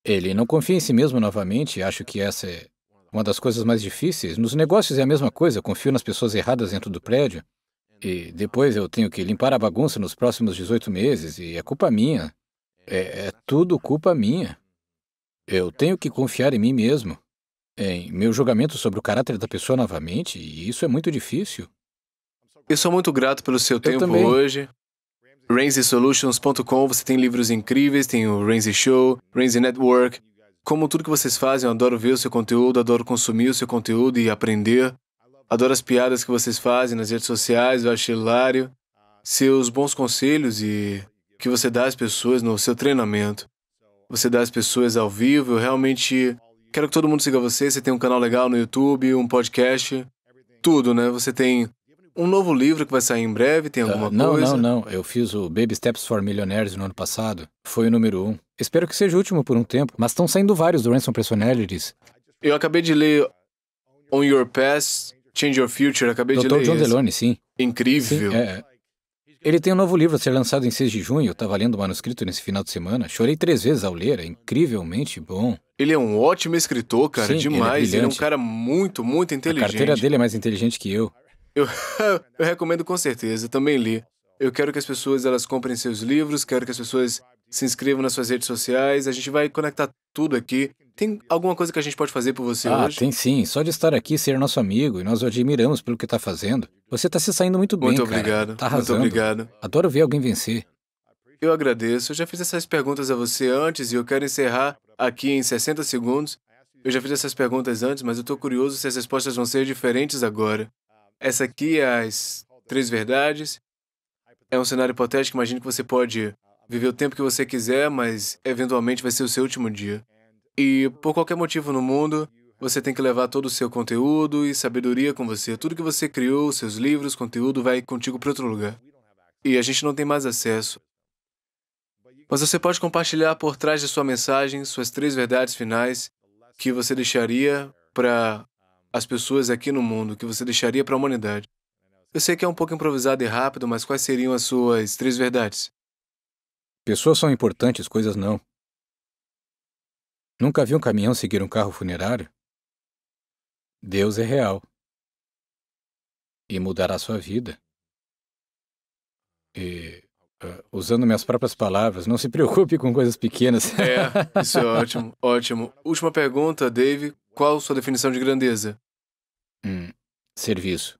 Ele não confia em si mesmo novamente, acho que essa é uma das coisas mais difíceis. Nos negócios é a mesma coisa, confio nas pessoas erradas dentro do prédio. E depois eu tenho que limpar a bagunça nos próximos 18 meses, e é culpa minha. É, é tudo culpa minha. Eu tenho que confiar em mim mesmo, em meu julgamento sobre o caráter da pessoa novamente, e isso é muito difícil. Eu sou muito grato pelo seu eu tempo também. hoje. RainsySolutions.com, você tem livros incríveis, tem o Rainsy Show, Rainsy Network. Como tudo que vocês fazem, eu adoro ver o seu conteúdo, adoro consumir o seu conteúdo e aprender. Adoro as piadas que vocês fazem nas redes sociais, eu acho hilário. Seus bons conselhos e que você dá às pessoas no seu treinamento. Você dá às pessoas ao vivo, eu realmente quero que todo mundo siga você. Você tem um canal legal no YouTube, um podcast, tudo, né? Você tem um novo livro que vai sair em breve? Tem ah, alguma uh, não, coisa? Não, não, não. Eu fiz o Baby Steps for Millionaires no ano passado. Foi o número um. Espero que seja o último por um tempo, mas estão saindo vários do Ransom Personalities. Eu acabei de ler On Your Past, Change Your Future. Acabei Dr. de ler. Dr. John Delone, sim. Incrível. Sim, é, é. Ele tem um novo livro a ser lançado em 6 de junho. Eu estava lendo o manuscrito nesse final de semana. Chorei três vezes ao ler. É incrivelmente bom. Ele é um ótimo escritor, cara. Sim, é demais. Ele é, ele é, um cara muito, muito inteligente. A carteira dele é mais inteligente que eu. Eu, eu recomendo com certeza, também li. Eu quero que as pessoas elas comprem seus livros, quero que as pessoas se inscrevam nas suas redes sociais, a gente vai conectar tudo aqui. Tem alguma coisa que a gente pode fazer por você ah, hoje? Tem sim. Só de estar aqui ser nosso amigo e nós o admiramos pelo que está fazendo. Você está se saindo muito bem, muito obrigado. Cara. Tá arrasando. Muito obrigado. Adoro ver alguém vencer. Eu agradeço. Eu já fiz essas perguntas a você antes e eu quero encerrar aqui em 60 segundos. Eu já fiz essas perguntas antes, mas eu estou curioso se as respostas vão ser diferentes agora. Essa aqui é as três verdades. É um cenário hipotético, imagine que você pode viver o tempo que você quiser, mas eventualmente vai ser o seu último dia. E por qualquer motivo no mundo, você tem que levar todo o seu conteúdo e sabedoria com você. Tudo que você criou, seus livros, conteúdo, vai contigo para outro lugar. E a gente não tem mais acesso. Mas você pode compartilhar por trás de sua mensagem suas três verdades finais que você deixaria para as pessoas aqui no mundo que você deixaria para a humanidade? Eu sei que é um pouco improvisado e rápido, mas quais seriam as suas três verdades? Pessoas são importantes, coisas não. Nunca vi um caminhão seguir um carro funerário? Deus é real. E mudará sua vida. E, uh, usando minhas próprias palavras, não se preocupe com coisas pequenas. É, isso é ótimo, ótimo. Última pergunta, Dave. Qual sua definição de grandeza? hum, serviço.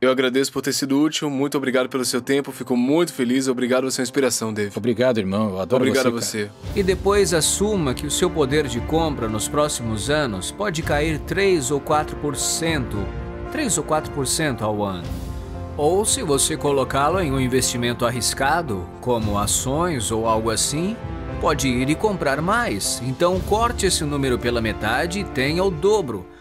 Eu agradeço por ter sido útil, muito obrigado pelo seu tempo, fico muito feliz, obrigado pela sua inspiração, Dave. Obrigado, irmão, eu adoro obrigado você. Obrigado a você. E depois assuma que o seu poder de compra nos próximos anos pode cair 3 ou 4%, 3 ou 4% ao ano. Ou se você colocá-lo em um investimento arriscado, como ações ou algo assim, pode ir e comprar mais. Então corte esse número pela metade e tenha o dobro.